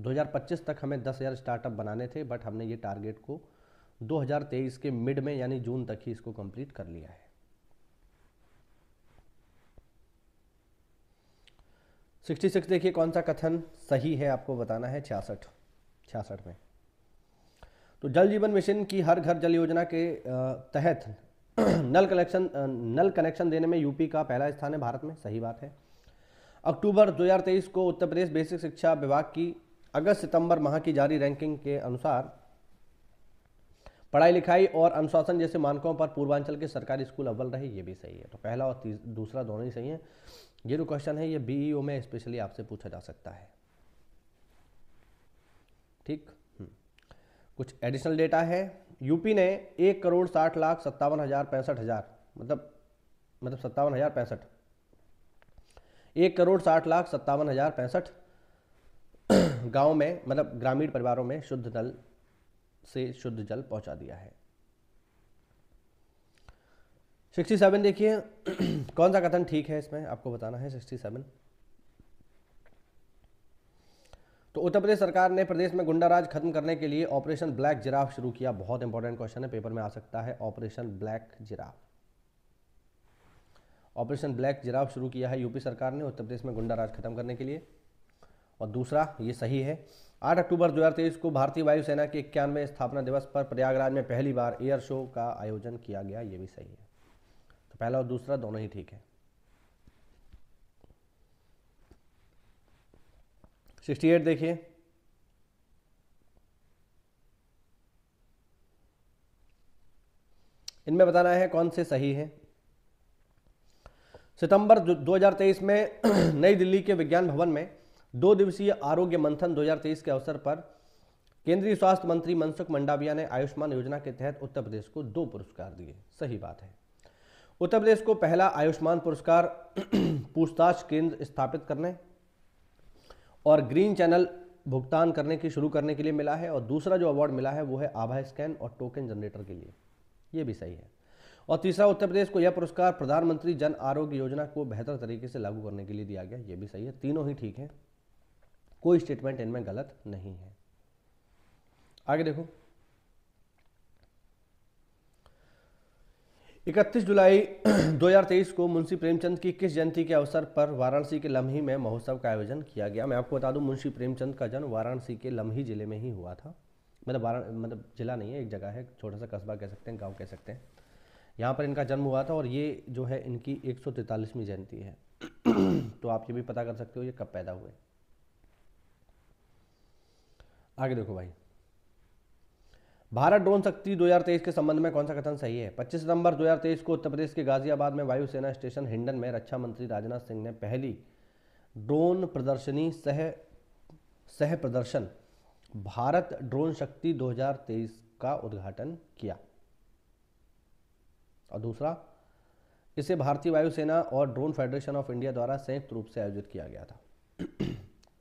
2025 तक हमें 10,000 स्टार्टअप बनाने थे बट हमने ये टारगेट को 2023 के मिड में यानी जून तक ही इसको कंप्लीट कर लिया है सिक्सटी देखिए कौन सा कथन सही है आपको बताना है छियासठ छियासठ में तो जल जीवन मिशन की हर घर जल योजना के तहत नल कनेक्शन नल कनेक्शन देने में यूपी का पहला स्थान है भारत में सही बात है अक्टूबर 2023 को उत्तर प्रदेश बेसिक शिक्षा विभाग की अगस्त सितंबर माह की जारी रैंकिंग के अनुसार पढ़ाई लिखाई और अनुशासन जैसे मानकों पर पूर्वांचल के सरकारी स्कूल अव्वल रहे ये भी सही है तो पहला और दूसरा दोनों ही सही है ये जो क्वेश्चन है ये बीईओ में स्पेशली आपसे पूछा जा सकता है ठीक कुछ एडिशनल डेटा है यूपी ने एक करोड़ साठ लाख सत्तावन हज़ार पैंसठ हज़ार मतलब मतलब सत्तावन हज़ार पैंसठ एक करोड़ साठ लाख सत्तावन हज़ार पैंसठ गाँव में मतलब ग्रामीण परिवारों में शुद्ध नल से शुद्ध जल पहुंचा दिया है सिक्सटी सेवन देखिए कौन सा कथन ठीक है इसमें आपको बताना है सिक्सटी सेवन तो उत्तर प्रदेश सरकार ने प्रदेश में गुंडा राज खत्म करने के लिए ऑपरेशन ब्लैक जिराफ शुरू किया बहुत इंपॉर्टेंट क्वेश्चन है पेपर में आ सकता है operation black giraffe operation black giraffe शुरू किया है यूपी सरकार ने उत्तर प्रदेश में गुंडा राज खत्म करने के लिए और दूसरा ये सही है 8 अक्टूबर 2023 को भारतीय वायुसेना के इक्यानवे स्थापना दिवस पर प्रयागराज में पहली बार एयर शो का आयोजन किया गया ये भी सही है तो पहला और दूसरा दोनों ही ठीक है सिक्सटी एट देखिए इनमें बताना है कौन से सही है सितंबर 2023 में नई दिल्ली के विज्ञान भवन में दो दिवसीय आरोग्य मंथन 2023 के अवसर पर केंद्रीय स्वास्थ्य मंत्री मनसुख मंडाविया ने आयुष्मान योजना के तहत उत्तर प्रदेश को दो पुरस्कार दिए सही बात है उत्तर प्रदेश को पहला आयुष्मान पुरस्कार पूछताछ केंद्र स्थापित करने और ग्रीन चैनल भुगतान करने की शुरू करने के लिए मिला है और दूसरा जो अवार्ड मिला है वो है आभा स्कैन और टोकन जनरेटर के लिए ये भी सही है और तीसरा उत्तर प्रदेश को यह पुरस्कार प्रधानमंत्री जन आरोग्य योजना को बेहतर तरीके से लागू करने के लिए दिया गया ये भी सही है तीनों ही ठीक है कोई स्टेटमेंट इनमें गलत नहीं है आगे देखो इकतीस जुलाई 2023 को मुंशी प्रेमचंद की किस जयंती के अवसर पर वाराणसी के लम्ही में महोत्सव का आयोजन किया गया मैं आपको बता दूं मुंशी प्रेमचंद का जन्म वाराणसी के लम्ही जिले में ही हुआ था मतलब वारा मतलब जिला नहीं है एक जगह है छोटा सा कस्बा कह सकते हैं गांव कह सकते हैं यहाँ पर इनका जन्म हुआ था और ये जो है इनकी एक जयंती है तो आप ये भी पता कर सकते हो ये कब पैदा हुए आगे देखो भाई भारत ड्रोन शक्ति 2023 के संबंध में कौन सा कथन सही है 25 सितंबर 2023 को उत्तर प्रदेश के गाजियाबाद में वायुसेना स्टेशन हिंडन में रक्षा मंत्री राजनाथ सिंह ने पहली ड्रोन प्रदर्शनी सह सह प्रदर्शन भारत ड्रोन शक्ति 2023 का उद्घाटन किया और दूसरा इसे भारतीय वायुसेना और ड्रोन फेडरेशन ऑफ इंडिया द्वारा संयुक्त रूप से आयोजित किया गया था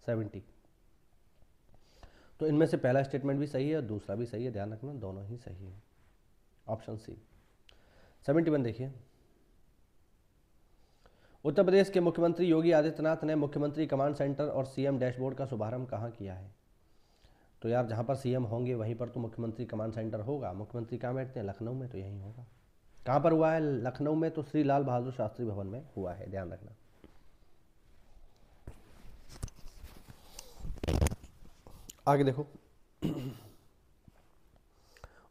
सेवेंटी तो इनमें से पहला स्टेटमेंट भी सही है और दूसरा भी सही है ध्यान रखना दोनों ही सही है ऑप्शन सी सेवेंटी वन देखिए उत्तर प्रदेश के मुख्यमंत्री योगी आदित्यनाथ ने मुख्यमंत्री कमांड सेंटर और सीएम डैशबोर्ड का शुभारंभ कहाँ किया है तो यार जहाँ पर सीएम होंगे वहीं पर तो मुख्यमंत्री कमांड सेंटर होगा मुख्यमंत्री कहाँ बैठते हैं लखनऊ में तो यहीं होगा कहाँ पर हुआ है लखनऊ में तो श्री लाल बहादुर शास्त्री भवन में हुआ है ध्यान रखना आगे देखो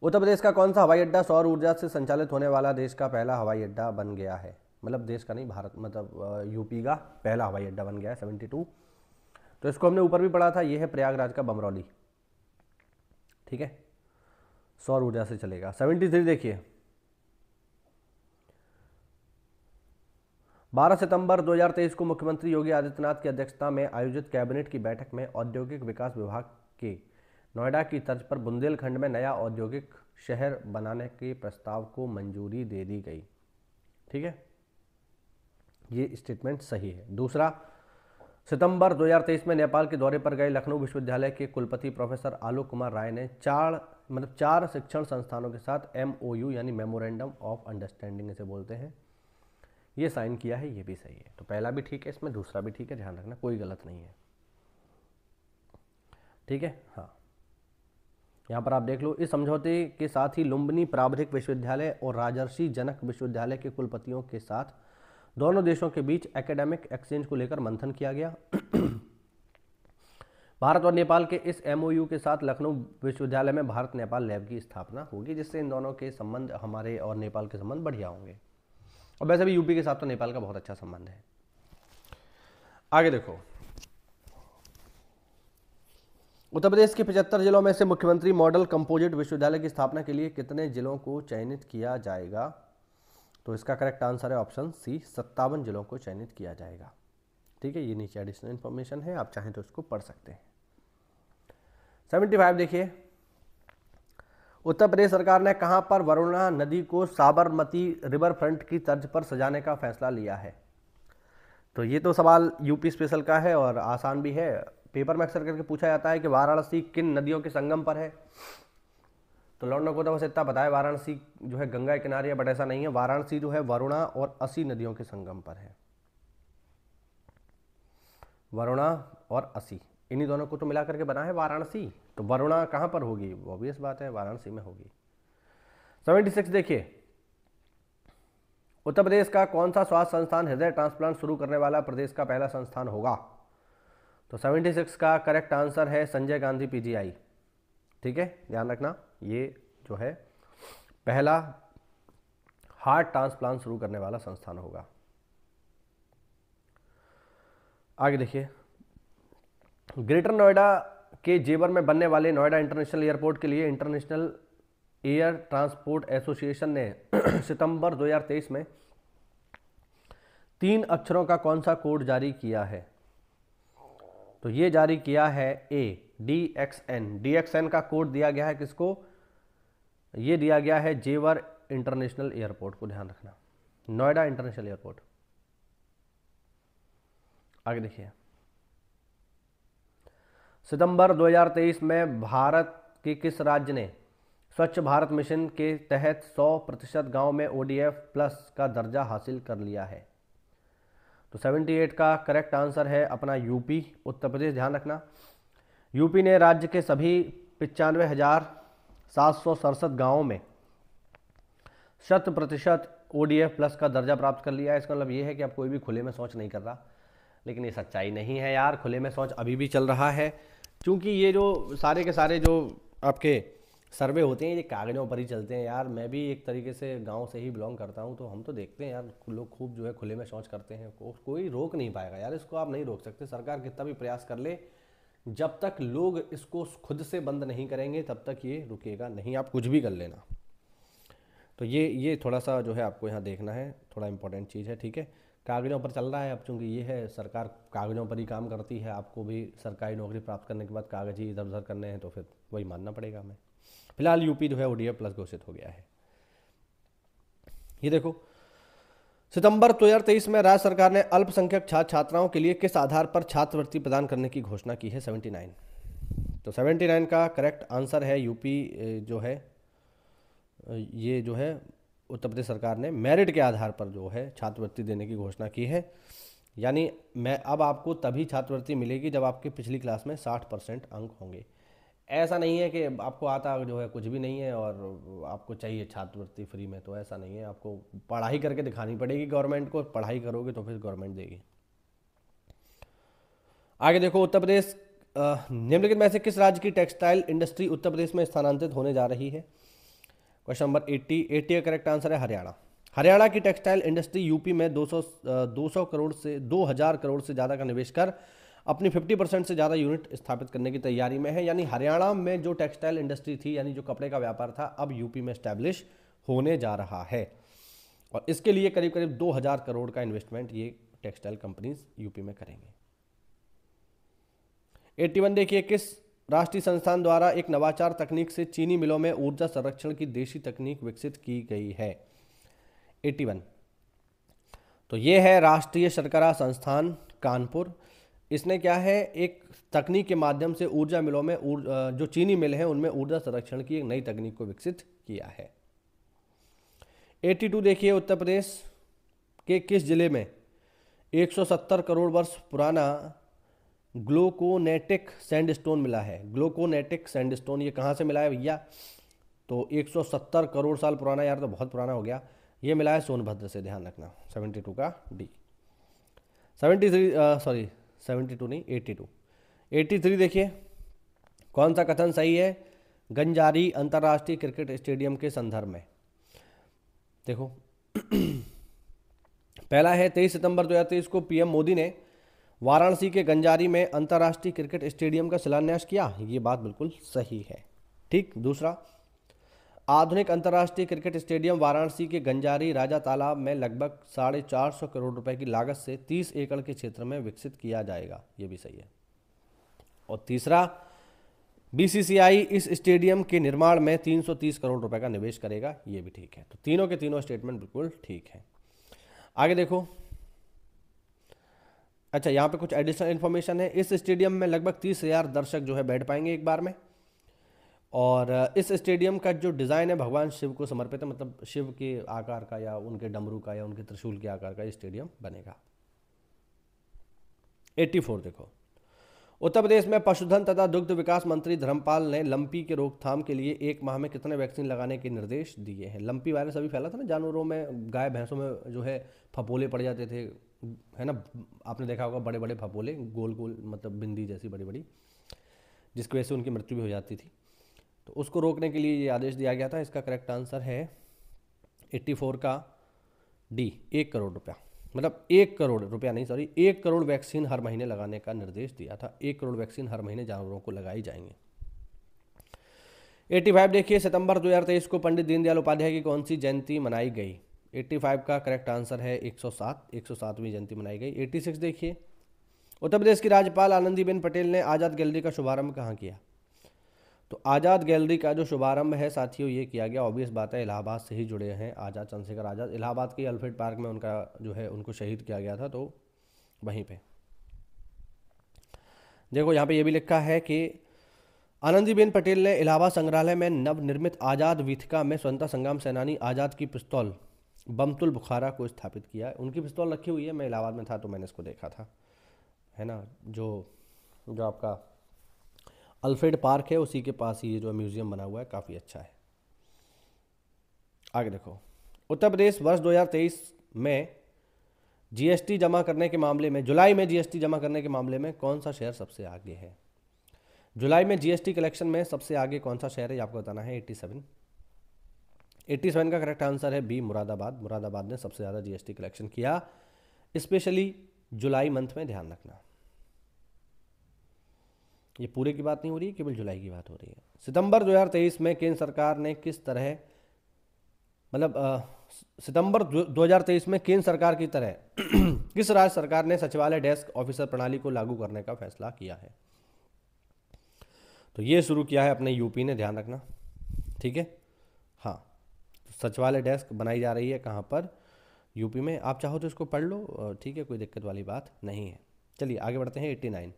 उत्तर प्रदेश का कौन सा हवाई अड्डा सौर ऊर्जा से संचालित होने वाला देश का पहला हवाई अड्डा बन गया है मतलब देश का नहीं भारत मतलब यूपी का पहला हवाई अड्डा बन गया है सेवेंटी टू तो इसको हमने ऊपर भी पढ़ा था यह है प्रयागराज का बमरौली ठीक है सौर ऊर्जा से चलेगा सेवेंटी थ्री देखिए 12 सितंबर 2023 को मुख्यमंत्री योगी आदित्यनाथ की अध्यक्षता में आयोजित कैबिनेट की बैठक में औद्योगिक विकास विभाग के नोएडा की तर्ज पर बुंदेलखंड में नया औद्योगिक शहर बनाने के प्रस्ताव को मंजूरी दे दी गई ठीक है ये स्टेटमेंट सही है दूसरा सितंबर 2023 में नेपाल के दौरे पर गए लखनऊ विश्वविद्यालय के कुलपति प्रोफेसर आलोक कुमार राय ने चार मतलब चार शिक्षण संस्थानों के साथ एम यानी मेमोरेंडम ऑफ अंडरस्टैंडिंग इसे बोलते हैं ये साइन किया है ये भी सही है तो पहला भी ठीक है इसमें दूसरा भी ठीक है ध्यान रखना कोई गलत नहीं है ठीक है हाँ यहाँ पर आप देख लो इस समझौते के साथ ही लुम्बनी प्रावधिक विश्वविद्यालय और राजर्षि जनक विश्वविद्यालय के कुलपतियों के साथ दोनों देशों के बीच एकेडमिक एक्सचेंज को लेकर मंथन किया गया भारत और नेपाल के इस एमओयू के साथ लखनऊ विश्वविद्यालय में भारत नेपाल लैब की स्थापना होगी जिससे इन दोनों के संबंध हमारे और नेपाल के संबंध बढ़िया होंगे और वैसे भी यूपी के साथ तो नेपाल का बहुत अच्छा संबंध है आगे देखो उत्तर प्रदेश के पचहत्तर जिलों में से मुख्यमंत्री मॉडल कंपोजिट विश्वविद्यालय की स्थापना के लिए कितने जिलों को चयनित किया जाएगा तो इसका करेक्ट आंसर है ऑप्शन सी सत्तावन जिलों को चयनित किया जाएगा ठीक है ये नीचे एडिशनल इन्फॉर्मेशन है आप चाहें तो इसको पढ़ सकते हैं सेवेंटी फाइव देखिए उत्तर प्रदेश सरकार ने कहाँ पर वरुणा नदी को साबरमती रिवर फ्रंट की तर्ज पर सजाने का फैसला लिया है तो ये तो सवाल यूपी स्पेशल का है और आसान भी है पेपर में अक्सर करके पूछा जाता है कि वाराणसी किन नदियों के संगम पर है तो लौंडों को तो बस इतना बताया वाराणसी जो है गंगा के किनारे है बट ऐसा नहीं है वाराणसी जो है वरुणा और असी नदियों के संगम पर है वरुणा और असी इन्हीं दोनों को तो मिला करके बना है वाराणसी तो वरुणा कहां पर होगी ऑब्वियस बात है वाराणसी में होगी सेवेंटी सिक्स देखिए उत्तर प्रदेश का कौन सा स्वास्थ्य संस्थान हृदय ट्रांसप्लांट शुरू करने वाला प्रदेश का पहला संस्थान होगा तो 76 का करेक्ट आंसर है संजय गांधी पीजीआई ठीक है ध्यान रखना ये जो है पहला हार्ट ट्रांसप्लांट शुरू करने वाला संस्थान होगा आगे देखिए ग्रेटर नोएडा के जेवर में बनने वाले नोएडा इंटरनेशनल एयरपोर्ट के लिए इंटरनेशनल एयर ट्रांसपोर्ट एसोसिएशन ने सितंबर 2023 में तीन अक्षरों का कौन सा कोड जारी किया है तो ये जारी किया है A D X N D X N का कोड दिया गया है किसको ये दिया गया है जेवर इंटरनेशनल एयरपोर्ट को ध्यान रखना नोएडा इंटरनेशनल एयरपोर्ट आगे देखिए सितंबर 2023 में भारत के किस राज्य ने स्वच्छ भारत मिशन के तहत 100 प्रतिशत गाँव में ओडीएफ प्लस का दर्जा हासिल कर लिया है तो 78 का करेक्ट आंसर है अपना यूपी उत्तर प्रदेश ध्यान रखना यूपी ने राज्य के सभी पचानवे हज़ार सात सौ सड़सठ गाँवों में शत प्रतिशत ओ प्लस का दर्जा प्राप्त कर लिया इसका मतलब ये है कि अब कोई भी खुले में शौच नहीं कर रहा लेकिन ये सच्चाई नहीं है यार खुले में शौच अभी भी चल रहा है क्योंकि ये जो सारे के सारे जो आपके सर्वे होते हैं ये कागज़ों पर ही चलते हैं यार मैं भी एक तरीके से गांव से ही बिलोंग करता हूं तो हम तो देखते हैं यार लोग खूब जो है खुले में शौच करते हैं को, कोई रोक नहीं पाएगा यार इसको आप नहीं रोक सकते सरकार कितना भी प्रयास कर ले जब तक लोग इसको खुद से बंद नहीं करेंगे तब तक ये रुकेगा नहीं आप कुछ भी कर लेना तो ये ये थोड़ा सा जो है आपको यहाँ देखना है थोड़ा इंपॉर्टेंट चीज़ है ठीक है कागज़ों पर चल रहा है अब चूँकि ये है सरकार कागज़ों पर ही काम करती है आपको भी सरकारी नौकरी प्राप्त करने के बाद कागज़ ही इधर उधर करने हैं तो फिर वही मानना पड़ेगा हमें फिलहाल यूपी जो है ओडीएफ प्लस घोषित हो गया है ये देखो सितंबर 2023 में राज्य सरकार ने अल्पसंख्यक छात्र छात्राओं के लिए किस आधार पर छात्रवृत्ति प्रदान करने की घोषणा की है 79 तो 79 का करेक्ट आंसर है यूपी जो है ये जो है उत्तर प्रदेश सरकार ने मेरिट के आधार पर जो है छात्रवृत्ति देने की घोषणा की है यानी मैं अब आपको तभी छात्रवृत्ति मिलेगी जब आपके पिछली क्लास में 60 परसेंट अंक होंगे ऐसा नहीं है कि आपको आता जो है कुछ भी नहीं है और आपको चाहिए छात्रवृत्ति फ्री में तो ऐसा नहीं है आपको पढ़ाई करके दिखानी पड़ेगी गवर्नमेंट को पढ़ाई करोगे तो फिर गवर्नमेंट देगी आगे देखो उत्तर प्रदेश निम्नलिखित में से किस राज्य की टेक्सटाइल इंडस्ट्री उत्तर प्रदेश में स्थानांतरित होने जा रही है क्वेश्चन नंबर एट्टी एट्टी का करेक्ट आंसर है हरियाणा हरियाणा की टेक्सटाइल इंडस्ट्री यूपी में 200 200 करोड़ से 2000 करोड़ से ज़्यादा का निवेश कर अपनी 50 परसेंट से ज़्यादा यूनिट स्थापित करने की तैयारी में है यानी हरियाणा में जो टेक्सटाइल इंडस्ट्री थी यानी जो कपड़े का व्यापार था अब यूपी में स्टैब्लिश होने जा रहा है और इसके लिए करीब करीब 2000 करोड़ का इन्वेस्टमेंट ये टेक्सटाइल कंपनीज यूपी में करेंगे 81 देखिए किस राष्ट्रीय संस्थान द्वारा एक नवाचार तकनीक से चीनी मिलों में ऊर्जा संरक्षण की देशी तकनीक विकसित की गई है 81 तो ये है राष्ट्रीय शर्करा संस्थान कानपुर इसने क्या है एक तकनीक के माध्यम से ऊर्जा मिलों में जो चीनी मिल हैं उनमें ऊर्जा संरक्षण की एक नई तकनीक को विकसित किया है 82 देखिए उत्तर प्रदेश के किस जिले में 170 करोड़ वर्ष पुराना ग्लोकोनेटिक सैंडस्टोन मिला है ग्लोकोनेटिक सैंडस्टोन ये कहाँ से मिला है भैया तो 170 करोड़ साल पुराना यार तो बहुत पुराना हो गया ये मिला है सोनभद्र से ध्यान रखना 72 का डी 73 सॉरी सेवेंटी टू नहीं एट्टी टू एट्टी थ्री देखिए कौन सा कथन सही है गंजारी अंतर्राष्ट्रीय क्रिकेट स्टेडियम के संदर्भ में देखो पहला है तेईस सितंबर दो हजार तेईस को पीएम मोदी ने वाराणसी के गंजारी में अंतर्राष्ट्रीय क्रिकेट स्टेडियम का शिलान्यास किया ये बात बिल्कुल सही है ठीक दूसरा आधुनिक अंतर्राष्ट्रीय क्रिकेट स्टेडियम वाराणसी के गंजारी राजा तालाब में लगभग साढ़े चार सौ करोड़ रुपए की लागत से तीस एकड़ के क्षेत्र में विकसित किया जाएगा ये भी सही है और तीसरा बीसीसीआई इस स्टेडियम के निर्माण में 330 करोड़ रुपए का निवेश करेगा ये भी ठीक है तो तीनों के तीनों स्टेटमेंट बिल्कुल ठीक है आगे देखो अच्छा यहाँ पे कुछ एडिशनल इन्फॉर्मेशन है इस स्टेडियम में लगभग तीस हजार दर्शक जो है बैठ पाएंगे एक बार में और इस स्टेडियम का जो डिज़ाइन है भगवान शिव को समर्पित है मतलब शिव के आकार का या उनके डमरू का या उनके त्रिशूल के आकार का स्टेडियम बनेगा 84 देखो उत्तर प्रदेश में पशुधन तथा दुग्ध विकास मंत्री धर्मपाल ने लंपी के रोकथाम के लिए एक माह में कितने वैक्सीन लगाने के निर्देश दिए हैं लंपी वायरस अभी फैला था ना जानवरों में गाय भैंसों में जो है फपोले पड़ जाते थे है ना आपने देखा होगा बड़े बड़े फपोले गोल गोल मतलब बिंदी जैसी बड़ी बड़ी जिसकी वजह से उनकी मृत्यु भी हो जाती थी तो उसको रोकने के लिए ये आदेश दिया गया था इसका करेक्ट आंसर है 84 का डी एक करोड़ रुपया मतलब एक करोड़ रुपया नहीं सॉरी एक करोड़ वैक्सीन हर महीने लगाने का निर्देश दिया था एक करोड़ वैक्सीन हर महीने जानवरों को लगाई जाएंगी 85 देखिए सितंबर 2023 को पंडित दीनदयाल उपाध्याय की कौन सी जयंती मनाई गई 85 का करेक्ट आंसर है 107 107वीं जयंती मनाई गई 86 देखिए उत्तर प्रदेश की राज्यपाल आनंदीबेन पटेल ने आज़ाद गैलरी का शुभारंभ कहाँ किया तो आज़ाद गैलरी का जो शुभारंभ है साथियों ये किया गया ऑब्वियस बात है इलाहाबाद से ही जुड़े हैं आज़ाद चंद्रशेखर आज़ाद इलाहाबाद के अल्फ्रेड पार्क में उनका जो है उनको शहीद किया गया था तो वहीं पे देखो यहाँ पे ये भी लिखा है कि आनंदीबेन पटेल ने इलाहाबाद संग्रहालय में नवनिर्मित आज़ाद वीथिका में स्वतंत्रता संग्राम सेनानी आज़ाद की पिस्तौल बमतुल बुखारा को स्थापित किया उनकी पिस्तौल रखी हुई है मैं इलाहाबाद में था तो मैंने इसको देखा था है ना जो जो आपका अल्फ्रेड पार्क है उसी के पास ये जो म्यूज़ियम बना हुआ है काफ़ी अच्छा है आगे देखो उत्तर प्रदेश वर्ष 2023 में जीएसटी जमा करने के मामले में जुलाई में जीएसटी जमा करने के मामले में कौन सा शहर सबसे आगे है जुलाई में जीएसटी कलेक्शन में सबसे आगे कौन सा शहर है आपको बताना है 87 87 का करेक्ट आंसर है बी मुरादाबाद मुरादाबाद ने सबसे ज़्यादा जीएसटी कलेक्शन किया स्पेशली जुलाई मंथ में ध्यान रखना ये पूरे की बात नहीं हो रही है केवल जुलाई की बात हो रही है सितंबर 2023 में केंद्र सरकार ने किस तरह मतलब सितंबर 2023 में केंद्र सरकार की तरह किस राज्य सरकार ने सचिवालय डेस्क ऑफिसर प्रणाली को लागू करने का फैसला किया है तो ये शुरू किया है अपने यूपी ने ध्यान रखना ठीक है हाँ तो सचिवालय डेस्क बनाई जा रही है कहाँ पर यूपी में आप चाहो तो इसको पढ़ लो ठीक है कोई दिक्कत वाली बात नहीं है चलिए आगे बढ़ते हैं एट्टी नाइन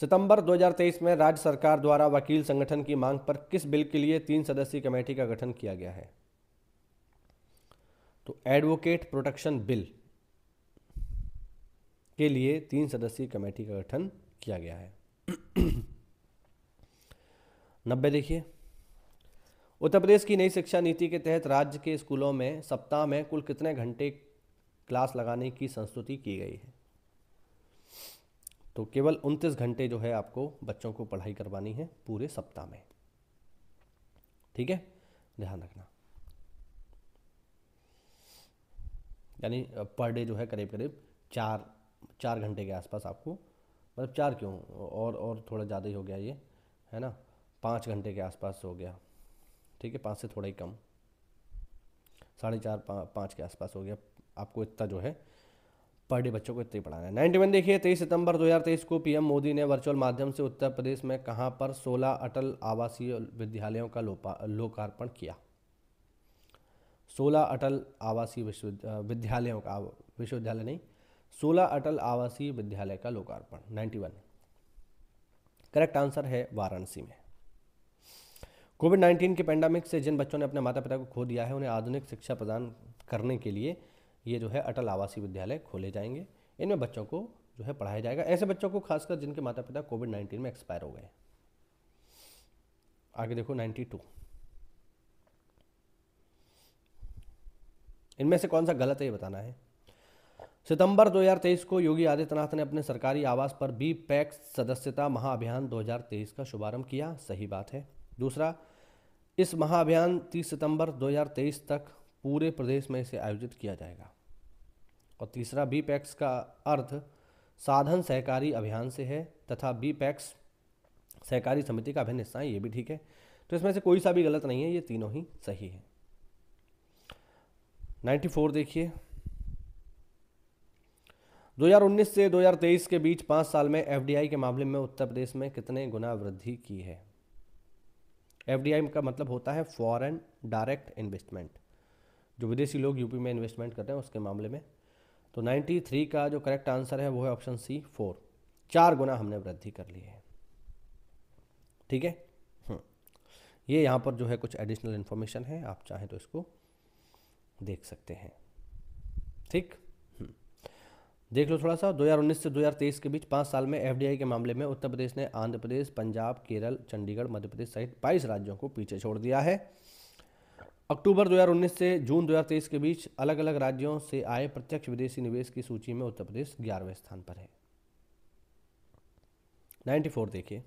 सितंबर 2023 में राज्य सरकार द्वारा वकील संगठन की मांग पर किस बिल के लिए तीन सदस्यीय कमेटी का गठन किया गया है तो एडवोकेट प्रोटेक्शन बिल के लिए तीन सदस्यीय कमेटी का गठन किया गया है नब्बे देखिए उत्तर प्रदेश की नई शिक्षा नीति के तहत राज्य के स्कूलों में सप्ताह में कुल कितने घंटे क्लास लगाने की संस्तुति की गई है तो केवल उनतीस घंटे जो है आपको बच्चों को पढ़ाई करवानी है पूरे सप्ताह में ठीक है ध्यान रखना यानी पर डे जो है करीब करीब चार चार घंटे के आसपास आपको मतलब चार क्यों और और थोड़ा ज़्यादा ही हो गया ये है ना पाँच घंटे के आसपास हो गया ठीक है पाँच से थोड़ा ही कम साढ़े चार पाँच के आसपास हो गया आपको इतना जो है पर डे बच्चों को इतनी ही पढ़ाना है नाइन्टी वन देखिए तेईस सितंबर 2023 को पीएम मोदी ने वर्चुअल माध्यम से उत्तर प्रदेश में कहाँ पर 16 अटल आवासीय विद्यालयों का लोकार्पण किया 16 अटल आवासीय विश्वविद्यालयों का विश्वविद्यालय नहीं 16 अटल आवासीय विद्यालय का लोकार्पण नाइन्टी वन करेक्ट आंसर है वाराणसी में कोविड नाइन्टीन के पेंडेमिक से जिन बच्चों ने अपने माता पिता को खो दिया है उन्हें आधुनिक शिक्षा प्रदान करने के लिए ये जो है अटल आवासीय विद्यालय खोले जाएंगे इनमें बच्चों को जो है पढ़ाया जाएगा ऐसे बच्चों को खासकर जिनके माता पिता कोविड नाइन्टीन में एक्सपायर हो गए आगे देखो नाइन्टी टू इनमें से कौन सा गलत है ये बताना है सितंबर 2023 को योगी आदित्यनाथ ने अपने सरकारी आवास पर बी पैक्स सदस्यता महाअभियान 2023 का शुभारंभ किया सही बात है दूसरा इस महाअभियान 30 सितंबर 2023 तक पूरे प्रदेश में इसे आयोजित किया जाएगा और तीसरा बी पैक्स e का अर्थ साधन सहकारी अभियान से है तथा बी पैक्स e सहकारी समिति का अभिन्न हिस्सा है ये भी ठीक है तो इसमें से कोई सा भी गलत नहीं है ये तीनों ही सही है 94 देखिए 2019 से 2023 के बीच पांच साल में एफडीआई के मामले में उत्तर प्रदेश में कितने गुना वृद्धि की है एफडीआई का मतलब होता है फॉरेन डायरेक्ट इन्वेस्टमेंट जो विदेशी लोग यूपी में इन्वेस्टमेंट करते हैं उसके मामले में तो 93 का जो करेक्ट आंसर है वो है ऑप्शन सी फोर चार गुना हमने वृद्धि कर ली है ठीक है हम्म। ये यहाँ पर जो है कुछ एडिशनल इन्फॉर्मेशन है आप चाहें तो इसको देख सकते हैं ठीक हम्म। देख लो थोड़ा सा 2019 से 2023 के बीच पाँच साल में एफडीआई के मामले में उत्तर प्रदेश ने आंध्र प्रदेश पंजाब केरल चंडीगढ़ मध्य प्रदेश सहित बाईस राज्यों को पीछे छोड़ दिया है अक्टूबर 2019 से जून 2023 के बीच अलग अलग राज्यों से आए प्रत्यक्ष विदेशी निवेश की सूची में उत्तर प्रदेश ग्यारहवें स्थान पर है 94 देखिए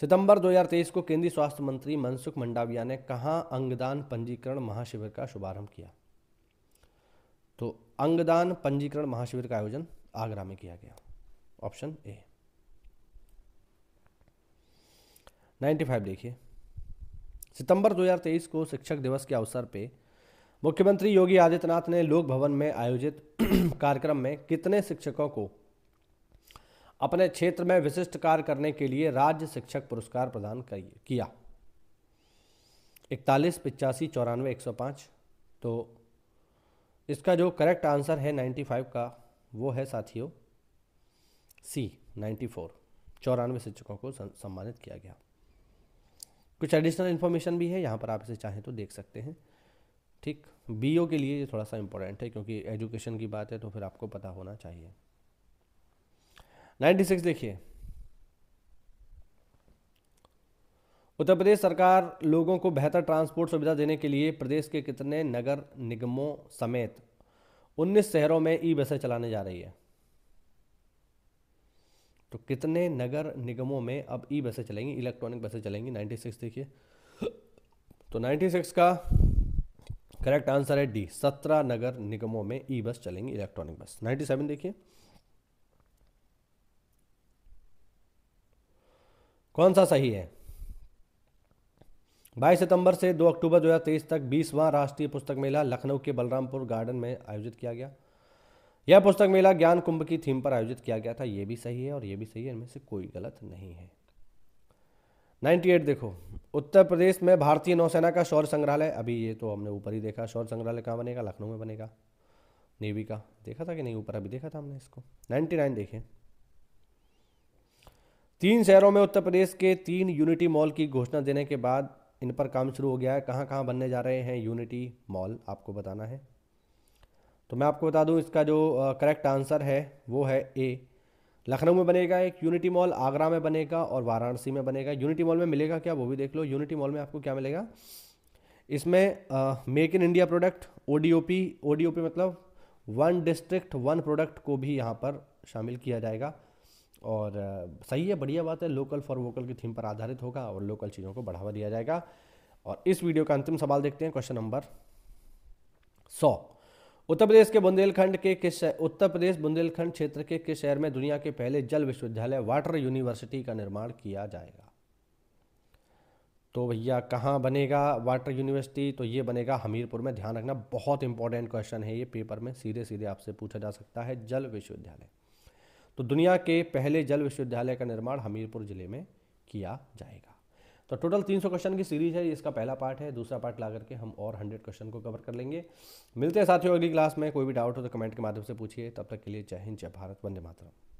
सितंबर 2023 को केंद्रीय स्वास्थ्य मंत्री मनसुख मंडाविया ने कहा अंगदान पंजीकरण महाशिविर का शुभारंभ किया तो अंगदान पंजीकरण महाशिविर का आयोजन आगरा में किया गया ऑप्शन ए 95 देखिए सितंबर 2023 को शिक्षक दिवस के अवसर पर मुख्यमंत्री योगी आदित्यनाथ ने लोक भवन में आयोजित कार्यक्रम में कितने शिक्षकों को अपने क्षेत्र में विशिष्ट कार्य करने के लिए राज्य शिक्षक पुरस्कार प्रदान किया इकतालीस पिचासी चौरानवे एक सौ पाँच तो इसका जो करेक्ट आंसर है नाइन्टी फाइव का वो है साथियों सी नाइन्टी फोर चौरानवे शिक्षकों को सम्मानित किया गया कुछ एडिशनल इन्फॉर्मेशन भी है यहाँ पर आप इसे चाहें तो देख सकते हैं ठीक बी के लिए ये थोड़ा सा इम्पोर्टेंट है क्योंकि एजुकेशन की बात है तो फिर आपको पता होना चाहिए 96 देखिए उत्तर प्रदेश सरकार लोगों को बेहतर ट्रांसपोर्ट सुविधा देने के लिए प्रदेश के कितने नगर निगमों समेत 19 शहरों में ई बसें चलाने जा रही है तो कितने नगर निगमों में अब ई बसें चलेंगी इलेक्ट्रॉनिक बसें चलेंगी 96 देखिए तो 96 का करेक्ट आंसर है डी सत्रह नगर निगमों में ई बस चलेंगी इलेक्ट्रॉनिक बस 97 देखिए कौन सा सही है 22 सितंबर से 2 अक्टूबर 2023 तक 20वां राष्ट्रीय पुस्तक मेला लखनऊ के बलरामपुर गार्डन में आयोजित किया गया यह पुस्तक मेला ज्ञान कुंभ की थीम पर आयोजित किया गया था यह भी सही है और यह भी सही है इनमें से कोई गलत नहीं है 98 देखो उत्तर प्रदेश में भारतीय नौसेना का शौर्य संग्रहालय अभी ये तो हमने ऊपर ही देखा शौर्य संग्रहालय कहाँ बनेगा लखनऊ में बनेगा नेवी का देखा था कि नहीं ऊपर अभी देखा था हमने इसको 99 देखें तीन शहरों में उत्तर प्रदेश के तीन यूनिटी मॉल की घोषणा देने के बाद इन पर काम शुरू हो गया है कहाँ कहाँ बनने जा रहे हैं यूनिटी मॉल आपको बताना है तो मैं आपको बता दूं इसका जो करेक्ट आंसर है वो है ए लखनऊ में बनेगा एक यूनिटी मॉल आगरा में बनेगा और वाराणसी में बनेगा यूनिटी मॉल में मिलेगा क्या वो भी देख लो यूनिटी मॉल में आपको क्या मिलेगा इसमें make in India product O D मतलब वन डिस्ट्रिक्ट वन प्रोडक्ट को भी यहाँ पर शामिल किया जाएगा और uh, सही है बढ़िया बात है लोकल फॉर वोकल की थीम पर आधारित होगा और लोकल चीज़ों को बढ़ावा दिया जाएगा और इस वीडियो का अंतिम सवाल देखते हैं क्वेश्चन नंबर सौ उत्तर प्रदेश के बुंदेलखंड के किस उत्तर प्रदेश बुंदेलखंड क्षेत्र के किस शहर में दुनिया के पहले जल विश्वविद्यालय वाटर यूनिवर्सिटी का निर्माण किया जाएगा तो भैया कहाँ बनेगा वाटर यूनिवर्सिटी तो ये बनेगा हमीरपुर में ध्यान रखना बहुत इंपॉर्टेंट क्वेश्चन है ये पेपर में सीधे सीधे आपसे पूछा जा सकता है जल विश्वविद्यालय तो दुनिया के पहले जल विश्वविद्यालय का निर्माण हमीरपुर जिले में किया जाएगा तो टोटल 300 क्वेश्चन की सीरीज है इसका पहला पार्ट है दूसरा पार्ट ला करके हम और 100 क्वेश्चन को कवर कर लेंगे मिलते हैं साथियों अगली क्लास में कोई भी डाउट हो तो कमेंट के माध्यम से पूछिए तब तक के लिए जय हिंद जय भारत वंदे मातरम